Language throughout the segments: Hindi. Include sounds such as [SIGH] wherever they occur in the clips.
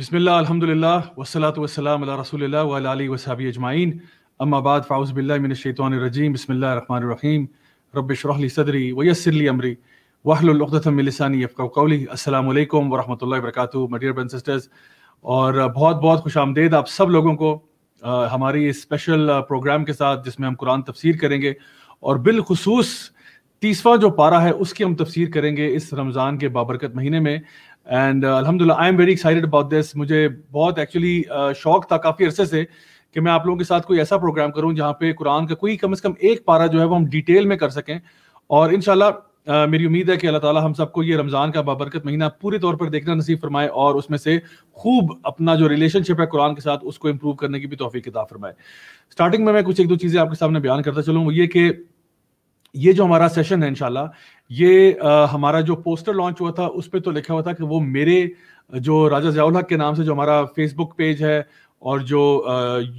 बिसमिल्ल अलहमदिल्ला वसलात वसलाम रसोल वाली वसाबी अजमाइन अम्माबाद फ़ाउज़बिल्लिमिनशैतवानरजीम बसमीम रबरहली सदरी वयसरली अमरी वाहलतमिलसानी अफ़क़ौली अल्लाम वरहमल वर्क मडियर बन सिस्टर्स और बहुत बहुत खुश आमदेद आप सब लोगों को हमारी इस स्पेशल प्रोग्राम के साथ जिसमें हम कुरान तफसीर करेंगे और बिलखसूस तीसवा जो पारा है उसकी हम तफसीर करेंगे इस रमज़ान के बाबरकत महीने में एंड अलहमदिल्ला I am very excited about this मुझे बहुत एक्चुअली uh, शौक था काफ़ी अरसे से कि मैं आप लोगों के साथ कोई ऐसा प्रोग्राम करूं जहां पे कुरान का कोई कम से कम एक पारा जो है वो हम डिटेल में कर सकें और इन uh, मेरी उम्मीद है कि अल्लाह ताला हम सबको ये रमज़ान का बाबरकत महीना पूरे तौर पर देखना नसीब फरमाए और उसमें से खूब अपना जो रिलेशनशिप है कुरान के साथ उसको इम्प्रूव करने की भी तोफ़ी किताब फरमाए स्टार्टिंग में मैं कुछ एक दो चीज़ें आपके सामने बयान करता चलूँ ये कि ये जो हमारा सेशन है इनशाला ये आ, हमारा जो पोस्टर लॉन्च हुआ था उस पर तो लिखा हुआ था कि वो मेरे जो राजा जयाल के नाम से जो हमारा फेसबुक पेज है और जो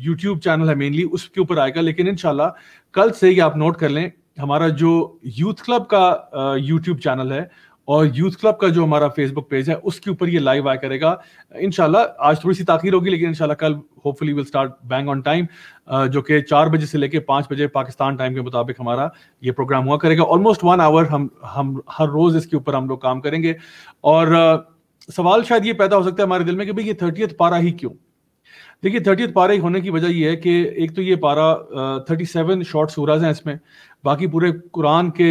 यूट्यूब चैनल है मेनली उसके ऊपर आएगा लेकिन इनशाला कल से ही आप नोट कर लें हमारा जो यूथ क्लब का यूट्यूब चैनल है और यूथ क्लब का जो हमारा फेसबुक पेज है उसके ऊपर ये लाइव आया करेगा इनशाला आज थोड़ी सी ताखिर होगी लेकिन इनशाला कल hopefully will start bang on time जो कि चार बजे से लेकर पांच बजे पाकिस्तान टाइम के मुताबिक हमारा ये प्रोग्राम हुआ करेगा ऑलमोस्ट वन आवर हम हम हर रोज़ इसके ऊपर हम लोग काम करेंगे और सवाल शायद ये पैदा हो सकता है हमारे दिल में कि भाई ये थर्टियथ पारा ही क्यों देखिए थर्टी पारा होने की वजह यह है कि एक तो ये पारा थर्टी सेवन शॉर्ट सूरज हैं इसमें बाकी पूरे कुरान के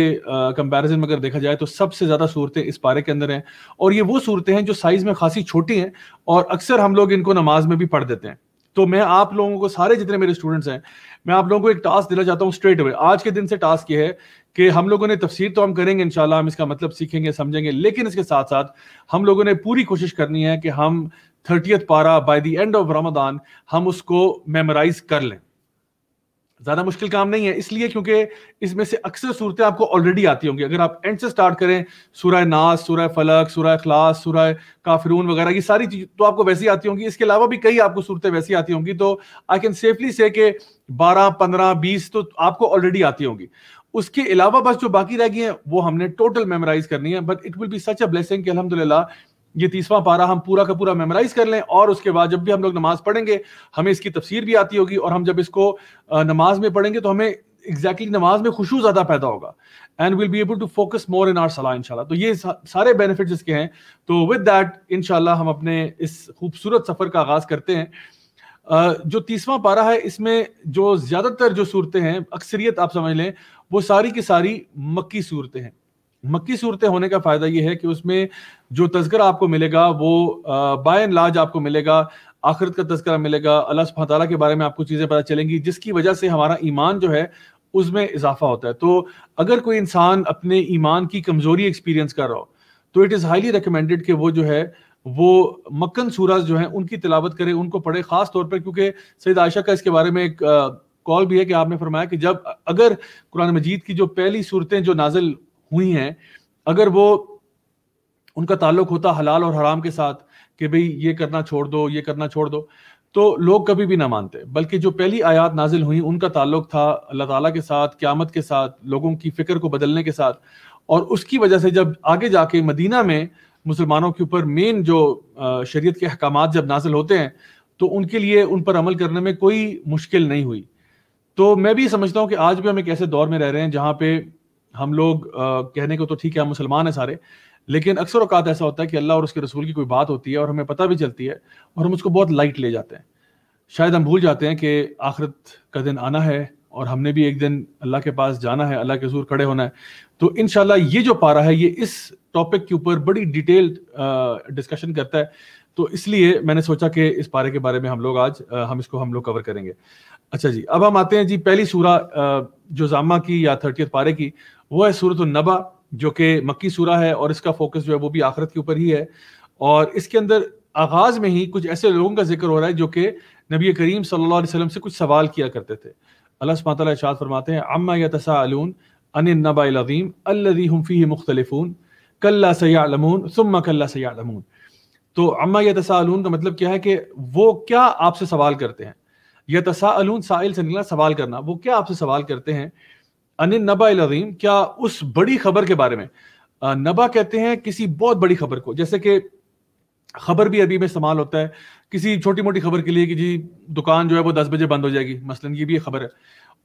कंपैरिजन में अगर देखा जाए तो सबसे ज़्यादा सूरतें इस पारे के अंदर हैं और ये वो सूरतें हैं जो साइज़ में खासी छोटी हैं और अक्सर हम लोग इनको नमाज में भी पढ़ देते हैं तो मैं आप लोगों को सारे जितने मेरे स्टूडेंट्स हैं मैं आप लोगों को एक टास्क देना चाहता हूँ स्ट्रेट अवे आज के दिन से टास्क ये है कि हम लोगों ने तफसीर तो हम करेंगे इंशाल्लाह हम इसका मतलब सीखेंगे समझेंगे लेकिन इसके साथ साथ हम लोगों ने पूरी कोशिश करनी है कि हम थर्टियथ पारा by the end of Ramadan हम उसको मेमोराइज कर लें ज्यादा मुश्किल काम नहीं है इसलिए क्योंकि इसमें से अक्सर सूरतें आपको ऑलरेडी आती होंगी अगर आप एंड से स्टार्ट करें सूरह नास सूरह फलक सूरह खलास सूरह काफिरून वगैरह ये सारी चीज तो आपको वैसी आती होंगी इसके अलावा भी कई आपको सूरतें वैसी आती होंगी तो आई कैन सेफली से के बारह पंद्रह बीस तो आपको ऑलरेडी आती होंगी उसके अलावा बस जो बाकी रह गई है वो हमने टोटल मेमोराइज करनी है but it will be such a blessing कि अलहमदिल्ला ये तीसवा पारा हम पूरा का पूरा मेमोराइज कर लें और उसके बाद जब भी हम लोग नमाज पढ़ेंगे हमें इसकी तफसीर भी आती होगी और हम जब इसको नमाज में पढ़ेंगे तो हमें एग्जैक्टली exactly नमाज में खुशू ज्यादा पैदा होगा and will be able to focus more in our सलाह इनशाला तो ये सारे बेनिफिट इसके हैं तो विद डैट इनशाला हम अपने इस खूबसूरत सफ़र का आगाज़ करते हैं जो तीसवा पारा है इसमें जो ज़्यादातर जो सूरतें हैं अक्सरियत आप समझ लें वो सारी की सारी मक्की सूरतें हैं मक्की सूरतें होने का फ़ायदा ये है कि उसमें जो तस्करा आपको मिलेगा वो बाय एंड लार्ज आपको मिलेगा आखिरत का तस्करा मिलेगा अल्लाह सुबह के बारे में आपको चीज़ें पता चलेंगी जिसकी वजह से हमारा ईमान जो है उसमें इजाफा होता है तो अगर कोई इंसान अपने ईमान की कमज़ोरी एक्सपीरियंस कर रहा हो तो इट इज़ हाईली रिकमेंडेड कि वो जो है वो मक्कन सूरज जो है उनकी तिलावत करें उनको पढ़े ख़ास तौर पर क्योंकि सईद आयशा का इसके बारे में एक कॉल भी है कि आपने फरमाया कि जब अगर कुरान मजीद की जो पहली सूरतें जो नाजिल हुई हैं अगर वो उनका ताल्लुक होता हलाल और हराम के साथ कि भाई ये करना छोड़ दो ये करना छोड़ दो तो लोग कभी भी ना मानते बल्कि जो पहली आयात नाजिल हुई उनका ताल्लुक था अल्लाह ताला के साथ क्यामत के साथ लोगों की फ़िक्र को बदलने के साथ और उसकी वजह से जब आगे जाके मदीना में मुसलमानों के ऊपर मेन जो शरीयत के अहकाम जब नाजिल होते हैं तो उनके लिए उन पर अमल करने में कोई मुश्किल नहीं हुई तो मैं भी समझता हूँ कि आज भी हम एक ऐसे दौर में रह रहे हैं जहाँ पे हम लोग कहने को तो ठीक है हम मुसलमान हैं सारे लेकिन अक्सर अवकात ऐसा होता है कि अल्लाह और उसके रसूल की कोई बात होती है और हमें पता भी चलती है और हम उसको बहुत लाइट ले जाते हैं शायद हम भूल जाते हैं कि आखिरत का दिन आना है और हमने भी एक दिन अल्लाह के पास जाना है अल्लाह के जूर खड़े होना है तो इन ये जो पारा है ये इस टॉपिक के ऊपर बड़ी डिटेल्ड डिस्कशन करता है तो इसलिए मैंने सोचा कि इस पारे के बारे में हम लोग आज हम इसको हम लोग कवर करेंगे अच्छा जी अब हम आते हैं जी पहली सूरा जो जामा की या थर्टियथ पारे की वो है सूरत नबा जो कि मक्की सूरा है और इसका फोकस जो है वो भी आखरत के ऊपर ही है और इसके अंदर आगाज में ही कुछ ऐसे लोगों का जिक्र हो रहा है जो कि नबी करीम सल्लल्लाहु अलैहि वसल्लम से कुछ सवाल किया करते थे अल्लाह सुबह इशात फरमाते हैं अम्मा यतसाअलून अन नबाईम अल्लदी हम फ़ी मुख्तलिफून कल्ला सयालमून सुम्मा कल्ला सयालमून तो अम्मा यतसाअलून का मतलब क्या है कि वो क्या आपसे सवाल करते हैं यतसाअलून साइल से निकला सवाल करना वो क्या आपसे सवाल करते हैं अन नबा अलीम क्या उस बड़ी खबर के बारे में नबा कहते हैं किसी बहुत बड़ी खबर को जैसे कि खबर भी अरबी में इस्तेमाल होता है किसी छोटी मोटी खबर के लिए कि जी दुकान जो है वो दस बजे बंद हो जाएगी मसलन ये भी खबर है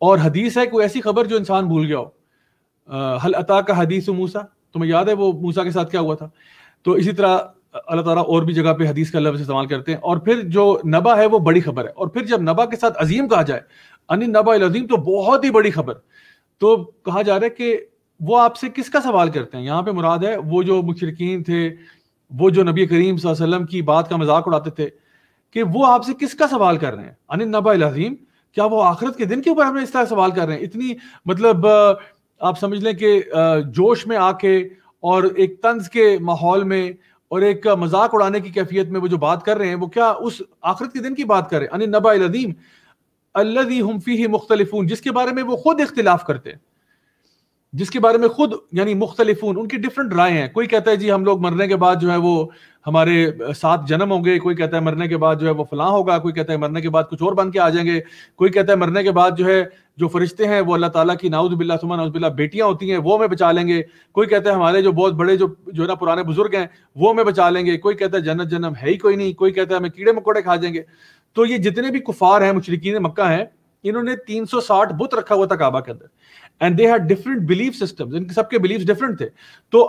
और हदीस है कोई ऐसी खबर जो इंसान भूल गया हो हल अता का हदीस मूसा तुम्हें याद है वो मूसा के साथ क्या हुआ था तो इसी तरह अल्लाह तला और भी जगह पे हदीस का लफ्ज इस्तेमाल करते हैं और फिर जो नबा है वो बड़ी खबर है और फिर जब नबा के साथ अजीम कहा जाए अनिल नबा अजीम तो बहुत ही बड़ी खबर तो कहा जा रहा है कि वो आपसे किसका सवाल करते हैं यहाँ पे मुराद है वो जो मुशरकिन थे वो जो नबी करीम वसल्लम की बात का मजाक उड़ाते थे कि वो आपसे किसका सवाल कर रहे हैं अनिल नबा अजीम क्या वो आखिरत के दिन के ऊपर हमें इस तरह सवाल कर रहे हैं इतनी मतलब आप समझ लें कि जोश में आके और एक तंज के माहौल में और एक मजाक उड़ाने की कैफियत में वो जो बात कर रहे हैं वो क्या उस आखिरत के दिन की बात कर रहे हैं अनिल नबा अजीम अल्लाफी मुख्तलिफून जिसके बारे में वो खुद इख्तिलाफ करते हैं जिसके बारे में खुद यानी मुख्तलिफून उनकी डिफरेंट राय है कोई कहता है जी हम लोग मरने के बाद जो है वो हमारे साथ जन्म होंगे कोई कहता है मरने के बाद जो है वो फलां होगा कोई कहता है मरने के बाद कुछ और बन के आ जाएंगे कोई कहता है मरने के बाद जो है जो फरिश्ते हैं वो अल्लाह ताला की नाउदबिल्ला सुमा नाउदबिल्ला बेटियां होती हैं वो हमें बचा लेंगे कोई कहता है हमारे जो बहुत बड़े जो जो है ना पुराने बुजुर्ग हैं वो हमें बचा लेंगे कोई कहता है जन्नत जन्म है ही कोई नहीं कोई कहता है हमें कीड़े मकोड़े खा जाएंगे तो ये जितने भी कुफार हैं मुशरकिन मक्का हैं इन्होंने 360 बुत रखा हुआ था काबा के अंदर and they had different belief systems इनके सबके बिलीफ डिफरेंट थे तो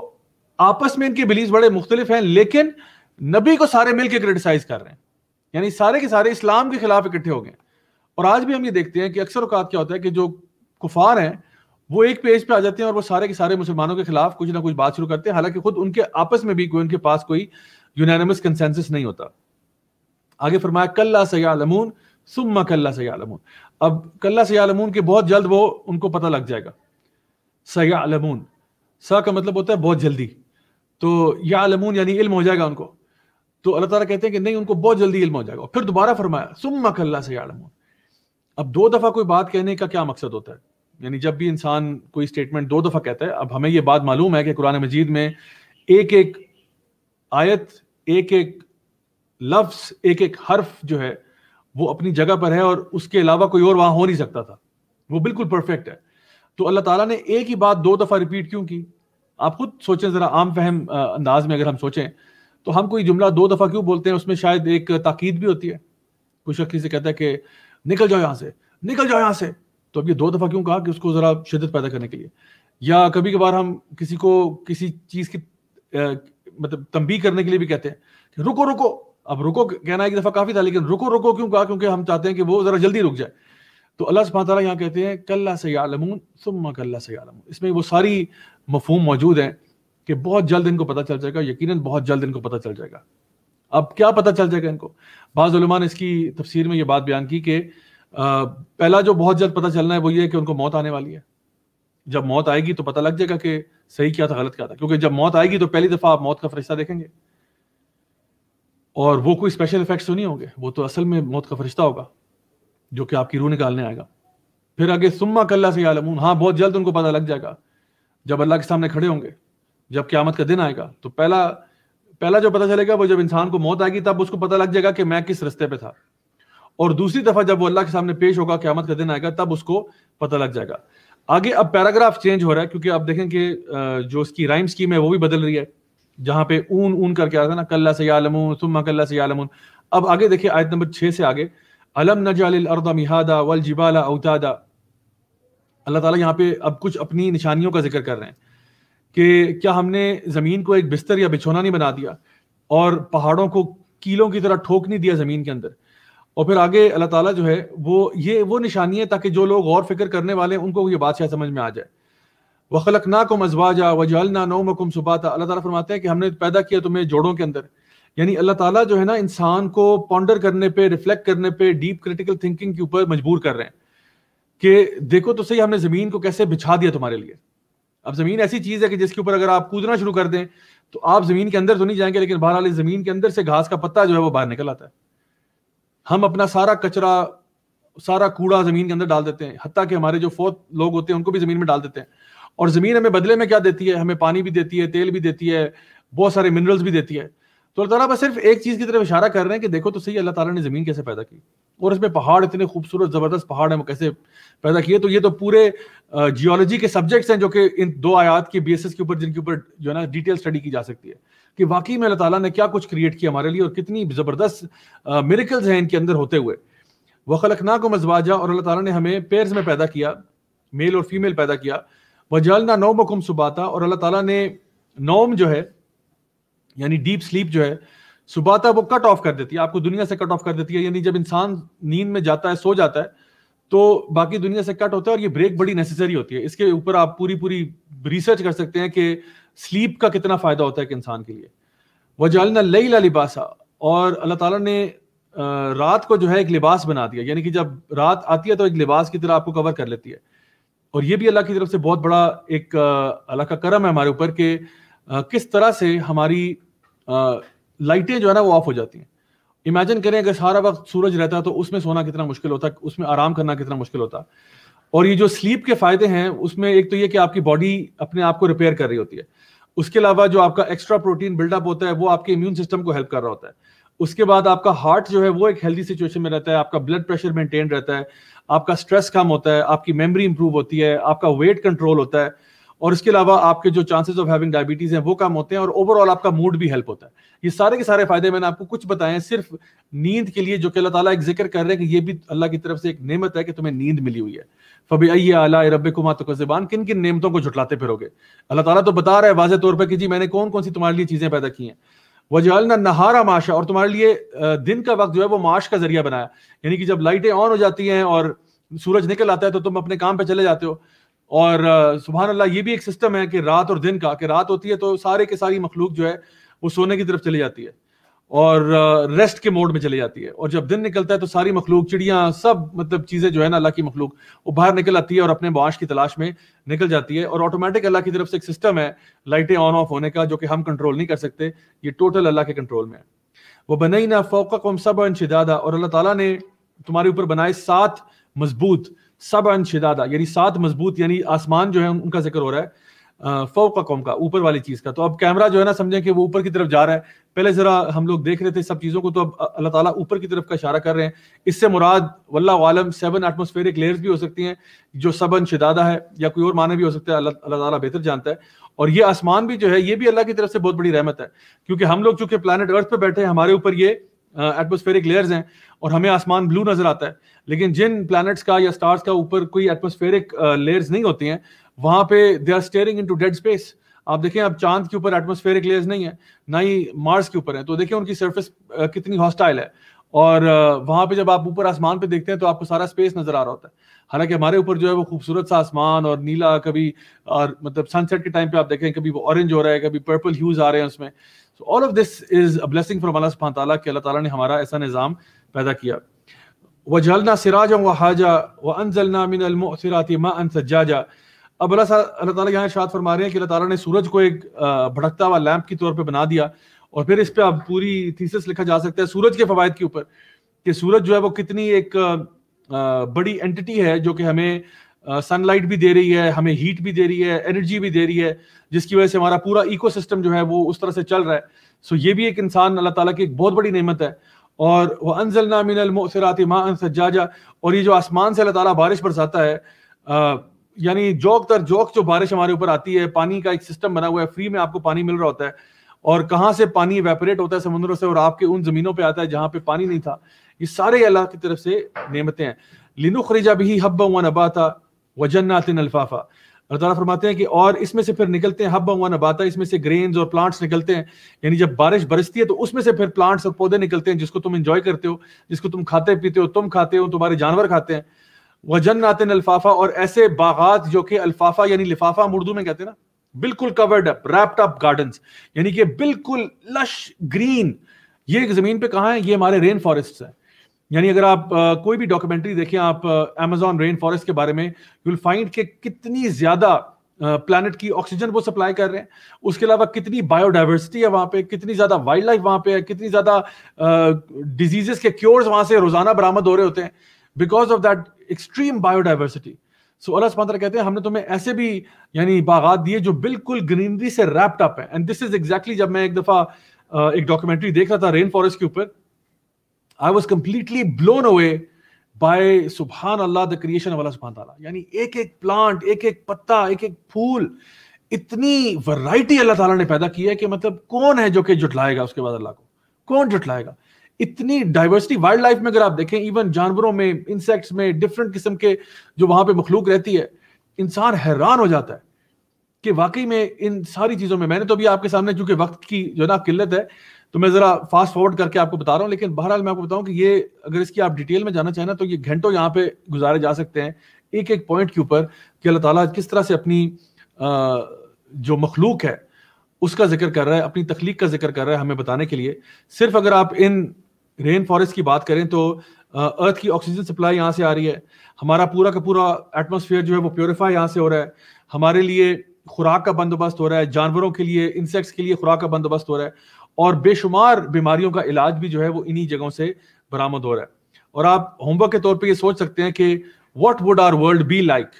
आपस में इनके बिलीफ बड़े मुख्तलिफ हैं लेकिन नबी को सारे मिलकर क्रिटिसाइज कर रहे हैं यानी सारे के सारे इस्लाम के खिलाफ इकट्ठे हो गए और आज भी हम ये देखते हैं कि अक्सर अवकात क्या होता है कि जो कुफार हैं वो एक पेज पे आ जाते हैं और वो सारे के सारे मुसलमानों के खिलाफ कुछ ना कुछ बात शुरू करते हैं हालांकि खुद उनके आपस में भी कोई उनके पास कोई यूनानिमस कंसेंसस नहीं होता आगे फरमाया कल्ला सयालमून सुम्मा कल्ला सयालमून अब कल्ला सयालमून के बहुत जल्द वो उनको पता लग जाएगा सयालमून सा का मतलब होता है बहुत जल्दी तो या अलमून यानी इल्म हो जाएगा उनको तो अल्लाह ताला कहते हैं कि नहीं उनको बहुत जल्दी इल्म हो जाएगा फिर दोबारा फरमाया सुम्मा कल्ला सयालमून अब दो दफ़ा कोई बात कहने का क्या मकसद होता है यानी जब भी इंसान कोई स्टेटमेंट दो दफ़ा कहता है अब हमें यह बात मालूम है कि कुरान मजीद में एक एक आयत एक एक लफ्स एक एक हर्फ जो है वो अपनी जगह पर है और उसके अलावा कोई और वहां हो नहीं सकता था वो बिल्कुल परफेक्ट है तो अल्लाह ताला ने एक ही बात दो दफ़ा रिपीट क्यों की आप खुद सोचें ज़रा आम फहम अंदाज में अगर हम सोचें तो हम कोई जुमला दो दफ़ा क्यों बोलते हैं उसमें शायद एक ताकीद भी होती है कुछ शख्स से कहता है कि निकल जाओ यहाँ से निकल जाओ यहाँ से तो अब ये दो दफ़ा क्यों कहा कि उसको ज़रा शिदत पैदा करने के लिए या कभी कभार हम किसी को किसी चीज़ की मतलब तंबी करने के लिए भी कहते हैं कि रुको रुको अब रुको कहना एक दफा काफी था लेकिन रुको रुको क्यों कहा क्योंकि हम चाहते हैं कि वो जरा जल्दी रुक जाए तो अल्लाह सुबह यहाँ कहते हैं कल्ला आलमून सुम्मा कल्ला आलमून इसमें वो सारी मफहम मौजूद हैं कि बहुत जल्द इनको पता चल जाएगा यकीन बहुत जल्द इनको पता चल जाएगा अब क्या पता चल जाएगा इनको बाज़ुलमा ने इसकी तफसीर में ये बात बयान की कि पहला जो बहुत जल्द पता चलना है वो ये है कि उनको मौत आने वाली है जब मौत आएगी तो पता लग जाएगा कि सही क्या था गलत क्या था क्योंकि जब मौत आएगी तो पहली दफ़ा आप मौत का फरिश्ता देखेंगे और वो कोई स्पेशल इफेक्ट्स तो नहीं होंगे वो तो असल में मौत का फरिश्ता होगा जो कि आपकी रूह निकालने आएगा फिर आगे सुम्मा कल्ला से आलमून हाँ बहुत जल्द उनको पता लग जाएगा जब अल्लाह के सामने खड़े होंगे जब क्यामत का दिन आएगा तो पहला पहला जो पता चलेगा वो जब इंसान को मौत आएगी तब उसको पता लग जाएगा कि मैं किस रस्ते पे था और दूसरी दफा जब वो अल्लाह के सामने पेश होगा क्यामत का दिन आएगा तब उसको पता लग जाएगा आगे अब पैराग्राफ चेंज हो रहा है क्योंकि आप देखें कि जो उसकी राइम स्कीम है वो भी बदल रही है जहां पे ऊन ऊन करके आता है ना कल्ला से आलमून सुम्मा कल्ला से आलमून अब आगे देखिए आयत नंबर छह से आगे अलम नजाल मिहादा वल जिबाला अवतादा अल्लाह ताला यहाँ पे अब कुछ अपनी निशानियों का जिक्र कर रहे हैं कि क्या हमने ज़मीन को एक बिस्तर या बिछोना नहीं बना दिया और पहाड़ों को कीलों की तरह ठोक नहीं दिया ज़मीन के अंदर और फिर आगे अल्लाह ताला जो है वो ये वो निशानी है ताकि जो लोग गौर फिक्र करने वाले हैं उनको ये बात शायद समझ में आ जाए वखलक ना को मजवाजा वजाल ना नोम सुबाता अल्लाह ताला फरमाते हैं कि हमने पैदा किया तुम्हें जोड़ों के अंदर यानी अल्लाह ताला जो है ना इंसान को पॉन्डर करने पे रिफ्लेक्ट करने पे डीप क्रिटिकल थिंकिंग के ऊपर मजबूर कर रहे हैं कि देखो तो सही हमने ज़मीन को कैसे बिछा दिया तुम्हारे लिए अब ज़मीन ऐसी चीज़ है कि जिसके ऊपर अगर आप कूदना शुरू कर दें तो आप ज़मीन के अंदर तो नहीं जाएंगे लेकिन बहरहाल इस ज़मीन के अंदर से घास का पत्ता जो है वो बाहर निकल आता है हम अपना सारा कचरा सारा कूड़ा ज़मीन के अंदर डाल देते हैं हती कि हमारे जो फौत लोग होते हैं उनको भी ज़मीन में डाल देते हैं और ज़मीन हमें बदले में क्या देती है हमें पानी भी देती है तेल भी देती है बहुत सारे मिनरल्स भी देती है तो अल्लाह तला बस सिर्फ एक चीज़ की तरफ इशारा कर रहे हैं कि देखो तो सही अल्लाह तला ने ज़मीन कैसे पैदा की और इसमें पहाड़ इतने खूबसूरत ज़बरदस्त पहाड़ हैं वो कैसे पैदा किए तो ये तो पूरे जियोलॉजी के सब्जेक्ट्स हैं जो कि इन दो आयात के बेसिस के ऊपर जिनके ऊपर जो है ना डिटेल स्टडी की जा सकती है कि वाकई में अल्लाह ताला ने क्या कुछ क्रिएट किया हमारे लिए और कितनी ज़बरदस्त मेरिकल्स हैं इनके अंदर होते हुए वखलकना को मजवाजा और अल्लाह ताला ने हमें पेयर्स में पैदा किया मेल और फीमेल पैदा किया वजल ना नौ मकुम सुबाता और अल्लाह ताला ने नौम जो है यानी डीप स्लीप जो है सुबाता वो कट ऑफ कर देती है आपको दुनिया से कट ऑफ कर देती है यानी जब इंसान नींद में जाता है सो जाता है तो बाकी दुनिया से कट होता है और ये ब्रेक बड़ी नेसेसरी होती है इसके ऊपर आप पूरी पूरी रिसर्च कर सकते हैं कि स्लीप का कितना फ़ायदा होता है एक इंसान के लिए वजालना लई ला लिबासा और अल्लाह ताला ने रात को जो है एक लिबास बना दिया यानी कि जब रात आती है तो एक लिबास की तरह आपको कवर कर लेती है और ये भी अल्लाह की तरफ से बहुत बड़ा एक अल्लाह का करम है हमारे ऊपर कि किस तरह से हमारी लाइटें जो है ना वो ऑफ हो जाती हैं इमेजिन करें अगर सारा वक्त सूरज रहता तो उसमें सोना कितना मुश्किल होता उसमें आराम करना कितना मुश्किल होता और ये जो स्लीप के फायदे हैं उसमें एक तो ये कि आपकी बॉडी अपने आप को रिपेयर कर रही होती है उसके अलावा जो आपका एक्स्ट्रा प्रोटीन बिल्डअप होता है वो आपके इम्यून सिस्टम को हेल्प कर रहा होता है उसके बाद आपका हार्ट जो है वो एक हेल्दी सिचुएशन में रहता है आपका ब्लड प्रेशर मेंटेन रहता है आपका स्ट्रेस कम होता है आपकी मेमोरी इंप्रूव होती है आपका वेट कंट्रोल होता है और इसके अलावा आपके जो चांसेस ऑफ हैविंग डायबिटीज हैं वो कम होते हैं और ओवरऑल आपका मूड भी हेल्प होता है ये सारे के सारे फायदे मैंने आपको कुछ बताए हैं सिर्फ नींद के लिए जो कि अल्लाह ताला एक जिक्र कर रहे हैं कि ये भी अल्लाह की तरफ से एक नेमत है कि तुम्हें नींद मिली हुई है फबी अय अला रब कुमा जबान किन किन नियमतों को जुटलाते फिरोगे अल्लाह ताला तो बता रहा है वाजे तौर पर कि जी मैंने कौन कौन सी तुम्हारे लिए चीजें पैदा की हैं वजहल नहारा माशा और तुम्हारे लिए दिन का वक्त जो है वो माश का जरिया बनाया यानी कि जब लाइटें ऑन हो जाती हैं और सूरज निकल आता है तो तुम अपने काम पे चले जाते हो और सुबह अल्लाह ये भी एक सिस्टम है कि रात और दिन का कि रात होती है तो सारे के सारी मखलूक जो है वो सोने की तरफ चली जाती है और रेस्ट के मोड में चली जाती है और जब दिन निकलता है तो सारी मखलूक चिड़िया सब मतलब चीज़ें जो है ना अल्लाह की मखलूक वो बाहर निकल आती है और अपने बाश की तलाश में निकल जाती है और ऑटोमेटिक अल्लाह की तरफ से एक सिस्टम है लाइटें ऑन ऑफ होने का जो कि हम कंट्रोल नहीं कर सकते ये टोटल अल्लाह के कंट्रोल में है वह बनई ना फोक सब अन शिदादा और अल्लाह तला ने तुम्हारे ऊपर बनाए सात मजबूत सब अन शिदादा यानी सात मजबूत यानी आसमान जो है उनका जिक्र हो रहा है फोक कौम का ऊपर वाली चीज का तो अब कैमरा जो है ना समझें कि वो ऊपर की तरफ जा रहा है पहले जरा हम लोग देख रहे थे सब चीजों को तो अब अल्लाह ताला ऊपर की तरफ का इशारा कर रहे हैं इससे मुराद वल्ला आलम सेवन एटमोस्फेरिक लेयर्स भी हो सकती हैं जो सबन शिदादा है या कोई और माने भी हो सकता है अल्लाह ताला बेहतर जानता है और ये आसमान भी जो है ये भी अल्लाह की तरफ से बहुत बड़ी रहमत है क्योंकि हम लोग चूंकि प्लानट अर्थ पे बैठे हैं हमारे ऊपर ये एटमोस्फेरिक लेयर्स हैं और हमें आसमान ब्लू नजर आता है लेकिन जिन प्लैनेट्स का या स्टार्स का ऊपर कोई एटमोस्फेरिक लेयर्स नहीं होती हैं वहां पे they are staring into dead space आप देखें अब चांद के ऊपर एटमोस्फेरिक लेयर्स नहीं है ना ही मार्स के ऊपर है तो देखें उनकी सरफेस कितनी हॉस्टाइल है और वहां पे जब आप ऊपर आसमान पे देखते हैं तो आपको सारा स्पेस नजर आ रहा होता है हालांकि हमारे ऊपर जो है वो खूबसूरत सा आसमान और नीला कभी और मतलब सनसेट के टाइम पे आप देखें कभी वो ऑरेंज हो रहा है कभी पर्पल ह्यूज आ रहे हैं उसमें so all of this is a blessing from Allah सुभान ताला कि अल्लाह ताला ने हमारा ऐसा निज़ाम पैदा किया वजलना सिराजा वहाजा हाजा मिनल मुअसिरात मा अन सज्जाजा अब अल्लाह अल्लाह ताला यहाँ शाद फरमा रहे हैं कि अल्लाह ताला ने सूरज को एक भटकता हुआ लैंप की तौर पे बना दिया और फिर इस पे अब पूरी थीसिस लिखा जा सकता है सूरज के फवायद के ऊपर कि सूरज जो है वो कितनी एक बड़ी एंटिटी है जो कि हमें सनलाइट भी दे रही है हमें हीट भी दे रही है एनर्जी भी दे रही है जिसकी वजह से हमारा पूरा इकोसिस्टम जो है वो उस तरह से चल रहा है सो ये भी एक इंसान अल्लाह ताला की एक बहुत बड़ी नेमत है और वह अनजल नामिनसरात माँ और ये जो आसमान से अल्लाह ताला बारिश बरसाता है यानी जोक दर जोक जो बारिश हमारे ऊपर आती है पानी का एक सिस्टम बना हुआ है फ्री में आपको पानी मिल रहा होता है और कहाँ से पानी वेपरेट होता है समुद्रों से और आपके उन जमीनों पे आता है जहां पे पानी नहीं था ये सारे अल्लाह की तरफ से नियमतें हैं लिनु खरीजा भी हब्बा व नबाता व जन्नातिन अल्फाफा अल्लाह फरमाते हैं कि और इसमें से फिर निकलते हैं हब्बा व नबाता इसमें से ग्रेन और प्लांट्स निकलते हैं यानी जब बारिश बरसती है तो उसमें से फिर प्लांट्स और पौधे निकलते हैं जिसको तुम इंजॉय करते हो जिसको तुम खाते पीते हो तुम खाते हो तुम्हारे जानवर खाते हैं वजन जन्नातिन अल्फाफा और ऐसे बागात जो कि अल्फाफा यानी लिफाफा हम उर्दू में कहते हैं ना बिल्कुल covered up wrapped up garden यानी कि बिल्कुल लश ग्रीन ये जमीन पे कहा है ये हमारे रेन फॉरेस्ट है यानी अगर आप आ, कोई भी डॉक्यूमेंट्री देखें आप एमेजोन रेन फॉरेस्ट के बारे में यू विल फाइंड के कितनी ज्यादा प्लानट की ऑक्सीजन वो सप्लाई कर रहे हैं उसके अलावा कितनी बायोडाइवर्सिटी है वहाँ पे कितनी ज़्यादा वाइल्ड लाइफ वहाँ पे है कितनी ज़्यादा डिजीजेस के क्योर्स वहाँ से रोज़ाना बरामद हो रहे होते हैं because of that extreme biodiversity so Allah सुबह कहते हैं हमने तुम्हें ऐसे भी यानी बागात दिए जो बिल्कुल ग्रीनरी से रैप्ड अप है एंड दिस इज एग्जैक्टली जब मैं एक दफा एक डॉक्यूमेंट्री देख रहा था रेन फॉरेस्ट के ऊपर I was completely blown away by सुबहान अल्लाह द क्रिएशन वाला सुबहान ताला यानी एक एक प्लांट एक एक पत्ता एक एक फूल इतनी वैरायटी अल्लाह ताला ने पैदा की है कि मतलब कौन है जो कि जुटलाएगा उसके बाद अल्लाह को कौन जुटलाएगा इतनी डाइवर्सिटी वाइल्ड लाइफ में अगर आप देखें इवन जानवरों में इंसेक्ट्स में डिफरेंट किस्म के जो वहां पे मखलूक रहती है इंसान हैरान हो जाता है कि वाकई में इन सारी चीज़ों में मैंने तो अभी आपके सामने चूंकि वक्त की जो है ना किल्लत है तो मैं ज़रा फास्ट फॉरवर्ड करके आपको बता रहा हूँ लेकिन बहरहाल मैं आपको बताऊँ कि ये अगर इसकी आप डिटेल में जाना चाहें ना तो ये घंटों यहाँ पे गुजारे जा सकते हैं एक एक पॉइंट के ऊपर कि अल्लाह ताला किस तरह से अपनी जो मखलूक है उसका जिक्र कर रहा है अपनी तखलीक का जिक्र कर रहा है हमें बताने के लिए सिर्फ अगर आप इन रेन फॉरेस्ट की बात करें तो अर्थ की ऑक्सीजन सप्लाई यहाँ से आ रही है हमारा पूरा का पूरा एटमोसफियर जो है वो प्योरीफाई यहाँ से हो रहा है हमारे लिए खुराक का बंदोबस्त हो रहा है जानवरों के लिए इंसेक्ट्स के लिए खुराक का बंदोबस्त हो रहा है और बेशुमार बीमारियों का इलाज भी जो है वो इन्हीं जगहों से बरामद हो रहा है और आप होमवर्क के तौर पर ये सोच सकते हैं कि what would our world be like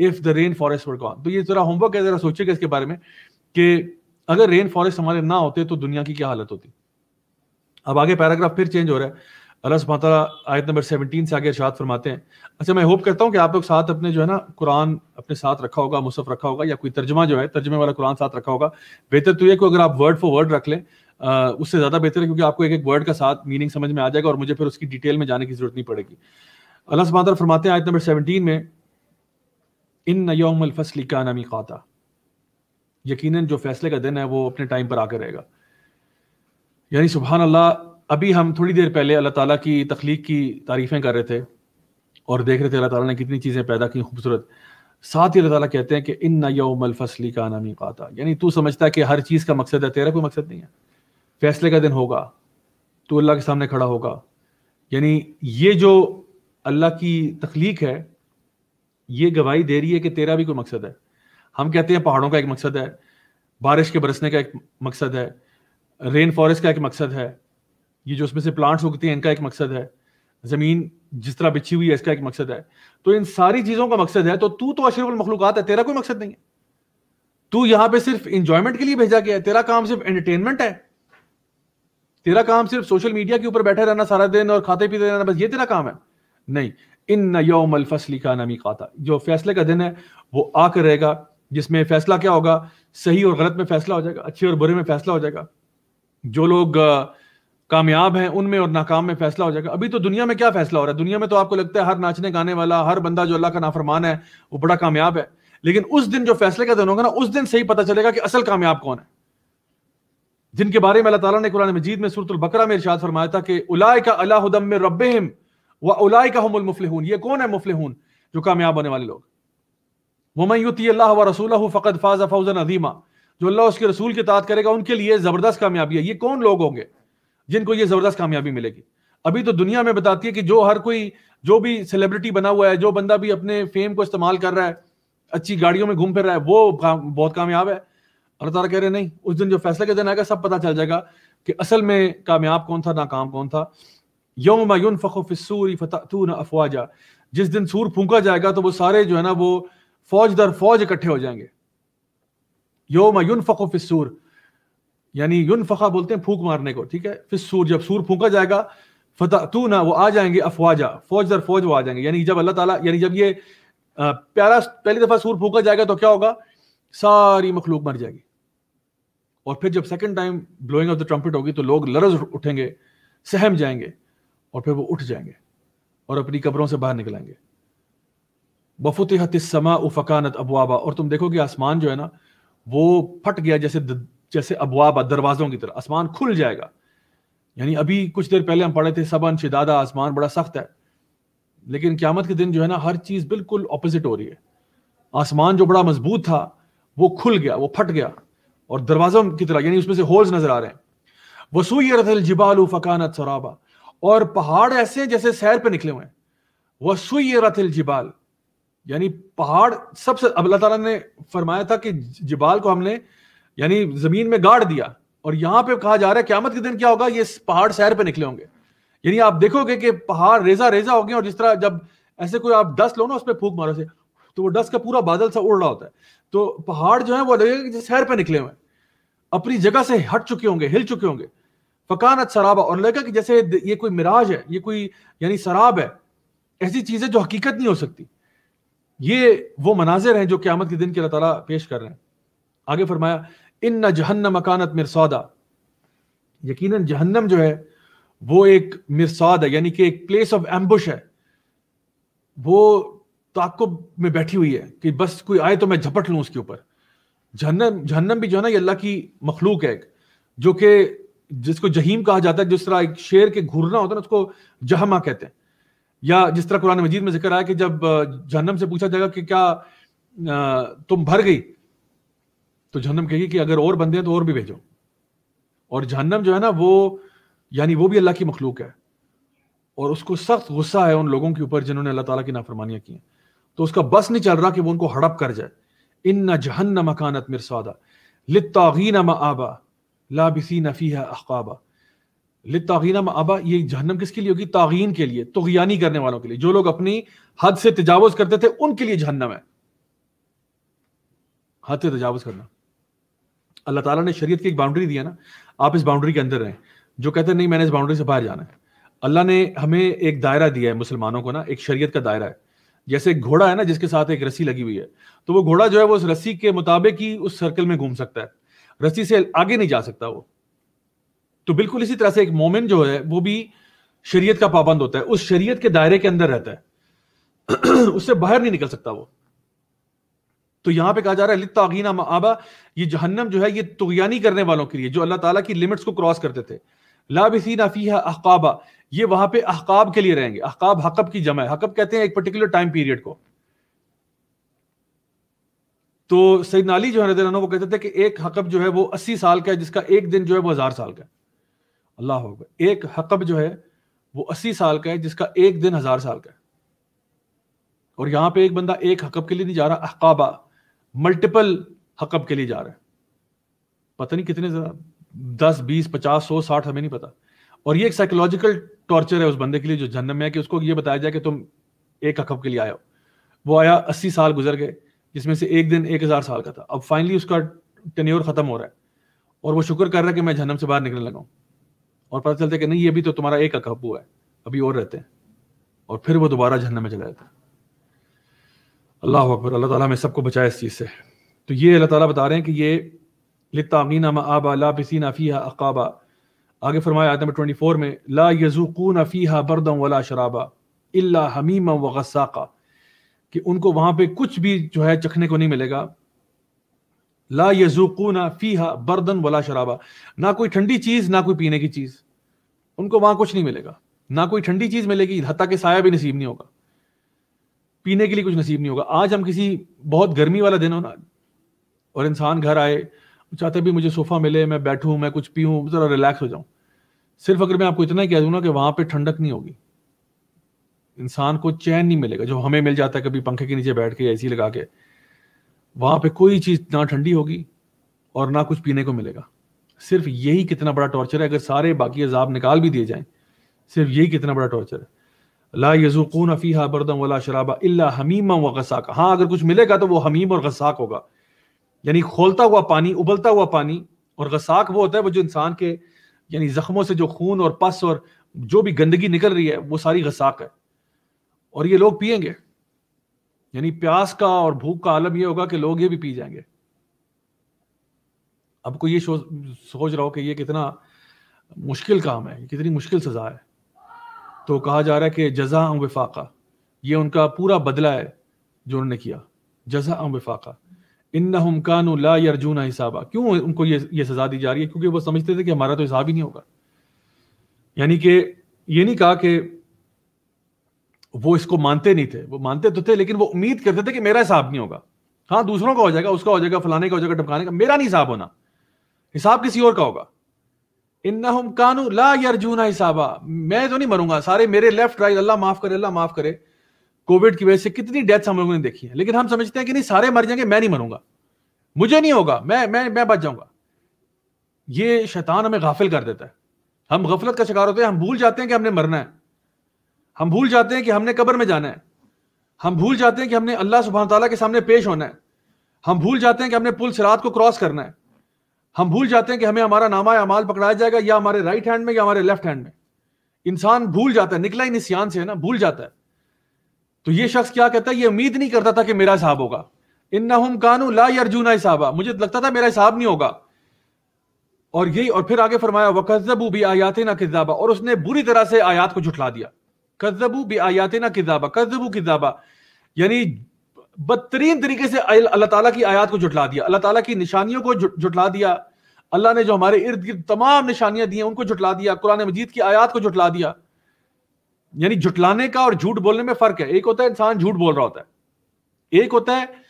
if the rain forest were gone तो ये जरा होमवर्क है जरा सोचिएगा इसके बारे में कि अगर रेन फॉरेस्ट हमारे ना होते तो दुनिया की क्या हालत होती अब आगे पैराग्राफ फिर चेंज हो रहा है अल्लाह सुबह आयत नंबर सेवनटीन से आगे अर्शात फरमाते हैं अच्छा मैं होप करता हूँ कि आप लोग साथ अपने जो है ना कुरान अपने साथ रखा होगा मुसफ़ रखा होगा या कोई तर्जमा जो है तर्जमे वाला कुरान साथ रखा होगा बेहतर तो ये को अगर आप वर्ड फॉर वर्ड रख लें उससे ज़्यादा बेहतर है क्योंकि आपको एक एक वर्ड का साथ मीनिंग समझ में आ जाएगा और मुझे फिर उसकी डिटेल में जाने की जरूरत नहीं पड़ेगी अल्लाह सुबह फरमाते हैं आयत नंबर सेवनटीन में इन नयोम फसली का नामी खाता यकीन जो फैसले का दिन है वो अपने टाइम पर आकर रहेगा यानी सुबहान अल्लाह अभी हम थोड़ी देर पहले अल्लाह ताला की तख्लीक की तारीफ़ें कर रहे थे और देख रहे थे अल्लाह ताला ने कितनी चीज़ें पैदा की खूबसूरत साथ ही अल्लाह ताला कहते हैं कि इन न यौमल फसली का नामी पाता यानी तू समझता है कि हर चीज़ का मकसद है तेरा कोई मकसद नहीं है फैसले का दिन होगा तो अल्लाह के सामने खड़ा होगा यानी ये जो अल्लाह की तख्लीक है ये गवाही दे रही है कि तेरा भी कोई मकसद है हम कहते हैं पहाड़ों का एक मकसद है बारिश के बरसने का एक मकसद है रेन फॉरेस्ट का एक मकसद है ये जो उसमें से प्लांट्स उगते हैं इनका एक मकसद है जमीन जिस तरह बिछी हुई है इसका एक मकसद है तो इन सारी चीजों का मकसद है तो तू तो अशरफुल मखलूकत है तेरा कोई मकसद नहीं है तू यहां पे सिर्फ इंजॉयमेंट के लिए भेजा गया है तेरा काम सिर्फ एंटरटेनमेंट है तेरा काम सिर्फ सोशल मीडिया के ऊपर बैठे रहना सारा दिन और खाते पीते रहना बस ये तेरा काम है नहीं इन यौमल फसली का नमी खाता जो फैसले का दिन है वो आकर रहेगा जिसमें फैसला क्या होगा सही और गलत में फैसला हो जाएगा अच्छे और बुरे में फैसला हो जाएगा जो लोग कामयाब हैं उनमें और नाकाम में फैसला हो जाएगा अभी तो दुनिया में क्या फैसला हो रहा है दुनिया में तो आपको लगता है हर नाचने गाने वाला हर बंदा जो अल्लाह का नाफरमान है वो बड़ा कामयाब है लेकिन उस दिन जो फैसले का दिन होगा ना उस दिन सही पता चलेगा कि असल कामयाब कौन है जिनके बारे में अल्लाह ताला ने कुरान मजीद में सूरत बकरा में इरशाद फरमाया था कि उलाय का अलादम में रब व उलाय का हम मुफलहून ये कौन है मुफलहून जो कामयाब होने वाले लोग वमयुती अल्लाह व रसूल फकत फाज फौजन अजीमा जो अल्लाह उसके रसूल की तहत करेगा उनके लिए ज़बरदस्त कामयाबी है ये कौन लोग होंगे जिनको ये ज़बरदस्त कामयाबी मिलेगी अभी तो दुनिया में बताती है कि जो हर कोई जो भी सेलिब्रिटी बना हुआ है जो बंदा भी अपने फेम को इस्तेमाल कर रहा है अच्छी गाड़ियों में घूम फिर रहा है वो काम, बहुत कामयाब है अल्लाह तारा कह रहे नहीं उस दिन जो फैसला के दिन आएगा सब पता चल जाएगा कि असल में कामयाब कौन था नाकाम कौन था यौम यून अफवाजा जिस दिन सूर फूका जाएगा तो वो सारे जो है ना वो फौज दर फौज इकट्ठे हो जाएंगे योम युनफको फिसूर यानी युनफका बोलते हैं फूक मारने को ठीक है फिसूर जब सूर फूका जाएगा फता तू ना वो आ जाएंगे अफवाजा फौज दर फौज वो आ जाएंगे यानी जब अल्लाह ताला यानी जब ये प्यारा पहली दफा सूर फूका जाएगा तो क्या होगा सारी मखलूक मर जाएगी और फिर जब second time blowing of the trumpet होगी तो लोग लरज उठेंगे सहम जाएंगे और फिर वो उठ जाएंगे और अपनी कब्रों से बाहर निकलेंगे बफुत हतिसमा उफकानत अबुआबा और तुम देखो कि आसमान जो है ना वो फट गया जैसे जैसे अबवाब दरवाजों की तरह आसमान खुल जाएगा यानी अभी कुछ देर पहले हम पढ़े थे सबन शिदादा आसमान बड़ा सख्त है लेकिन क्यामत के दिन जो है ना हर चीज़ बिल्कुल अपोजिट हो रही है आसमान जो बड़ा मजबूत था वो खुल गया वो फट गया और दरवाजों की तरह यानी उसमें से होल्स नजर आ रहे हैं रथल जिबालू फ़कानत सराबा और पहाड़ ऐसे जैसे सैर पर निकले हुए हैं रथिल जिबाल यानी पहाड़ सबसे अल्लाह ताला ने फरमाया था कि जिबाल को हमने यानी जमीन में गाड़ दिया और यहां पे कहा जा रहा है क्यामत के दिन क्या होगा ये पहाड़ सैर पे निकले होंगे यानी आप देखोगे कि पहाड़ रेजा रेजा हो गए और जिस तरह जब ऐसे कोई आप डस्ट लो ना उस पर फूक मारो से तो वो डस्ट का पूरा बादल सा उड़ रहा होता है तो पहाड़ जो है वो लगेगा कि शहर पे निकले हुए अपनी जगह से हट चुके होंगे हिल चुके होंगे फकानत शराबा और लगेगा कि जैसे ये कोई मिराज है ये कोई यानी शराब है ऐसी चीजें जो हकीकत नहीं हो सकती ये वो मनाजिर हैं जो क्यामत के दिन के अल्लाह तला पेश कर रहे हैं आगे फरमाया इन न जहन्न मकानत मिरसौदा यकीन जहन्नम जो है वो एक मिरसौद है यानी कि एक प्लेस ऑफ एम्बुश है वो ताकुब में बैठी हुई है कि बस कोई आए तो मैं झपट लूँ उसके ऊपर जहन्नम जहन्नम भी जो है ना ये अल्लाह की मखलूक है जो कि जिसको जहीम कहा जाता है जिस तरह एक शेर के घूरना होता है ना उसको जहमा कहते हैं या जिस तरह कुरान मजीद में जिक्र आया कि जब जहनम से पूछा जाएगा कि क्या तुम भर गई तो जहनम कहेगी कि अगर और बंदे हैं तो और भी भेजो और जहनम जो है ना वो यानी वो भी अल्लाह की मखलूक है और उसको सख्त गुस्सा है उन लोगों के ऊपर जिन्होंने अल्लाह ताला की नाफरमानियां की तो उसका बस नहीं चल रहा कि वो उनको हड़प कर जाए इन न जहन्न मकानत मिरसादा लितागीन आबा लाबिसी नफी है अहकाबा तागीना अबा ये जहनम किसके लिए होगी तागीन के लिए तुगयानी करने वालों के लिए जो लोग अपनी हद से तजावज करते थे उनके लिए जहनम है हद से तजावज करना अल्लाह ताला ने शरीयत की एक बाउंड्री दी है ना आप इस बाउंड्री के अंदर रहें जो कहते हैं नहीं मैंने इस बाउंड्री से बाहर जाना है अल्लाह ने हमें एक दायरा दिया है मुसलमानों को ना एक शरीयत का दायरा है जैसे एक घोड़ा है ना जिसके साथ एक रस्सी लगी हुई है तो वो घोड़ा जो है वो उस रस्सी के मुताबिक ही उस सर्कल में घूम सकता है रस्सी से आगे नहीं जा सकता वो तो बिल्कुल इसी तरह से एक मोमिन जो है वो भी शरीयत का पाबंद होता है उस शरीयत के दायरे के अंदर रहता है [CLEARS THROAT] उससे बाहर नहीं निकल सकता वो तो यहां पे कहा जा रहा है लितागीना माबा ये जहन्नम जो है ये तुगयानी करने वालों के लिए जो अल्लाह ताला की लिमिट्स को क्रॉस करते थे लाबिसी नफीहा अहकाबा ये वहां पे अहकाब के लिए रहेंगे अहकाब हकब की जमा है हकब कहते हैं एक पर्टिकुलर टाइम पीरियड को तो सईद नाली जो है वो कहते थे कि एक हकब जो है वो अस्सी साल का है जिसका एक दिन जो है वो हजार साल का है अल्लाह होगा एक हकब जो है वो अस्सी साल का है जिसका एक दिन हजार साल का है और यहां पे एक बंदा एक हकब के लिए नहीं जा रहा अहकाबा मल्टीपल हकब के लिए जा रहा है पता नहीं कितने दस बीस पचास सौ साठ हमें नहीं पता और ये एक साइकोलॉजिकल टॉर्चर है उस बंदे के लिए जो जन्म में है कि उसको ये बताया जाए कि तुम एक हकब के लिए आए हो वो आया अस्सी साल गुजर गए जिसमें से एक दिन एक हज़ार साल का था अब फाइनली उसका टेन्योर ख़त्म हो रहा है और वो शुक्र कर रहा है कि मैं जन्म से बाहर निकलने लगा हूँ और पता चलता है कि नहीं ये भी तो तुम्हारा एक अकबू है अभी और रहते हैं और फिर वो दोबारा जहन्नम में चला जाता है अल्लाह अकबर अल्लाह ताला में सबको बचाए इस चीज़ से तो ये अल्लाह ताला बता रहे हैं कि ये लितामीना आबा ला बसीना फ़ीहा अकाबा आगे फरमाया आयत नंबर 24 में ला यजूकून फ़ीहा बरदम वला शराबा इल्ला हमीमा व गसाका कि उनको वहाँ पे कुछ भी जो है चखने को नहीं मिलेगा ला यजूकूना फीहा बर्दन वला शराबा ना कोई ठंडी चीज़ ना कोई पीने की चीज़ उनको वहां कुछ नहीं मिलेगा ना कोई ठंडी चीज़ मिलेगी हत्या के साया भी नसीब नहीं होगा पीने के लिए कुछ नसीब नहीं होगा आज हम किसी बहुत गर्मी वाला दिन हो ना और इंसान घर आए चाहते भी मुझे सोफ़ा मिले मैं बैठू मैं कुछ पीऊँ ज़रा रिलैक्स हो जाऊं सिर्फ अगर मैं आपको इतना ही कह दूंगा ना कि वहां पर ठंडक नहीं होगी इंसान को चैन नहीं मिलेगा जो हमें मिल जाता है कभी पंखे के नीचे बैठ के ए लगा के वहां पे कोई चीज ना ठंडी होगी और ना कुछ पीने को मिलेगा सिर्फ यही कितना बड़ा टॉर्चर है अगर सारे बाकी अजाब निकाल भी दिए जाएं सिर्फ यही कितना बड़ा टॉर्चर है ला यजुकून अफीहा बरदम वाला शराबा इल्ला हमीमा व गसाक हाँ अगर कुछ मिलेगा तो वो हमीम और गसाक होगा यानी खोलता हुआ पानी उबलता हुआ पानी और गसाक वो होता है वो जो इंसान के यानी जख्मों से जो खून और पस और जो भी गंदगी निकल रही है वो सारी गसाक है और ये लोग पियेंगे यानी प्यास का और भूख का आलम यह होगा कि लोग ये भी पी जाएंगे आपको ये सोच रहा हो कि ये कितना मुश्किल काम है कितनी मुश्किल सजा है तो कहा जा रहा है कि जजा अम विफाका ये उनका पूरा बदला है जो उन्होंने किया जजा अम विफाका इन हमकान ला अर्जुना हिसाबा क्यों उनको ये ये सजा दी जा रही है क्योंकि वो समझते थे कि हमारा तो हिसाब ही नहीं होगा यानी कि ये नहीं कहा कि वो इसको मानते नहीं थे वो मानते तो थे लेकिन वो उम्मीद करते थे कि मेरा हिसाब नहीं होगा हाँ दूसरों का हो जाएगा उसका हो जाएगा फलाने का हो जाएगा टपकाने का मेरा नहीं हिसाब होना हिसाब किसी और का होगा इन्ना हम कानू ला यरजूना हिसाबा मैं तो नहीं मरूंगा सारे मेरे लेफ्ट राइट अल्लाह माफ करे अल्लाह माफ करे कोविड की वजह से कितनी डेथ्स हम लोगों ने देखी है लेकिन हम समझते हैं कि नहीं सारे मर जाएंगे मैं नहीं मरूंगा मुझे नहीं होगा मैं मैं मैं बच जाऊंगा ये शैतान हमें गाफिल कर देता है हम गफलत का शिकार होते हैं हम भूल जाते हैं कि हमने मरना है हम भूल जाते हैं कि हमने कब्र में जाना है हम भूल जाते हैं कि हमने अल्लाह सुबह तला के सामने पेश होना है हम भूल जाते हैं कि हमने पुल सिरात को क्रॉस करना है हम भूल जाते हैं कि हमें हमारा नामा अमाल पकड़ाया जाएगा या हमारे राइट हैंड में या हमारे लेफ्ट हैंड में इंसान भूल जाता है निकला ही निशान से है ना भूल जाता है तो ये शख्स क्या कहता है ये उम्मीद नहीं करता था कि मेरा हिसाब होगा इन ना हम कानू ला अर्जुना हिसाबा मुझे लगता था मेरा हिसाब नहीं होगा और यही और फिर आगे फरमाया वकजबू भी आयात ना किजाबा और उसने बुरी तरह से आयात को झुठला दिया कजबू बे आयातना किताबा कजबू किताबा यानी बदतरीन तरीके से अल्लाह ताला की आयात को जुटला दिया अल्लाह ताला की निशानियों को जुटला दिया अल्लाह ने जो हमारे इर्द गिर्द तमाम निशानियां दी हैं उनको जुटला दिया कुरान मजीद की आयात को जुटला दिया यानी जुटलाने का और झूठ बोलने में फर्क है एक होता है इंसान झूठ बोल रहा होता है एक होता है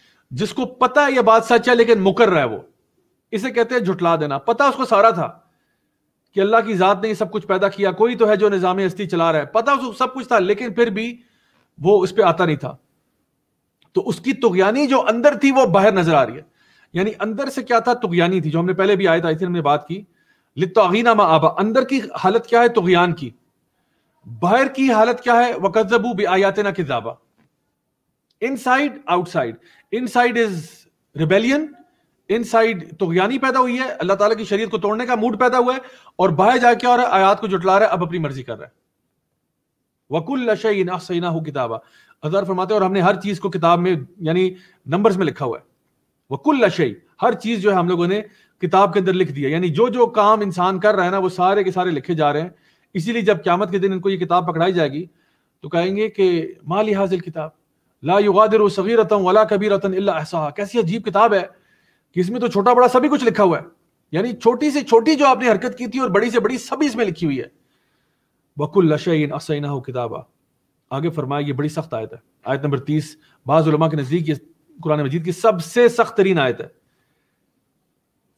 जिसको पता है यह बात सच है लेकिन मुकर रहा है वो इसे कहते हैं जुटला देना पता उसको सारा था कि अल्लाह की ज़ात ने सब कुछ पैदा किया कोई तो है जो निज़ाम हस्ती चला रहा है पता उसको तो सब कुछ था लेकिन फिर भी वो उस पर आता नहीं था तो उसकी तुगयानी जो अंदर थी वो बाहर नजर आ रही है यानी अंदर से क्या था तुगयानी थी जो हमने पहले भी आया था थी हमने बात की लितोगीना मा आबा अंदर की हालत क्या है तुगयान की बाहर की हालत क्या है वकजबू बे आयातना किजाबा inside outside inside is rebellion inside तुगयानी पैदा हुई है अल्लाह ताला की शरीयत को तोड़ने का मूड पैदा हुआ है और बाहर जाके और आयात को जुटला रहा है अब अपनी मर्जी कर रहा है वकुल हो किताबा अजहर फरमाते और हमने हर चीज को किताब में यानी नंबर्स में लिखा हुआ है वकुल लशई हर चीज जो है हम लोगों ने किताब के अंदर लिख दिया यानी जो जो काम इंसान कर रहा है ना वो सारे के सारे लिखे जा रहे हैं इसीलिए जब क्यामत के दिन इनको ये किताब पकड़ाई जाएगी तो कहेंगे कि माली हाजिल किताब ला युगादिर सगीरतम वला कबीरतन अल्ला कैसी अजीब किताब है कि इसमें तो छोटा बड़ा सभी कुछ लिखा हुआ है यानी छोटी से छोटी जो आपने हरकत की थी और बड़ी से बड़ी सभी इसमें लिखी हुई है बकुल लशन असैना हो किताबा आगे फरमाया ये बड़ी सख्त आयत है आयत नंबर तीस बाजा के नज़दीक ये कुरान मजीद की सबसे सख्त तरीन आयत है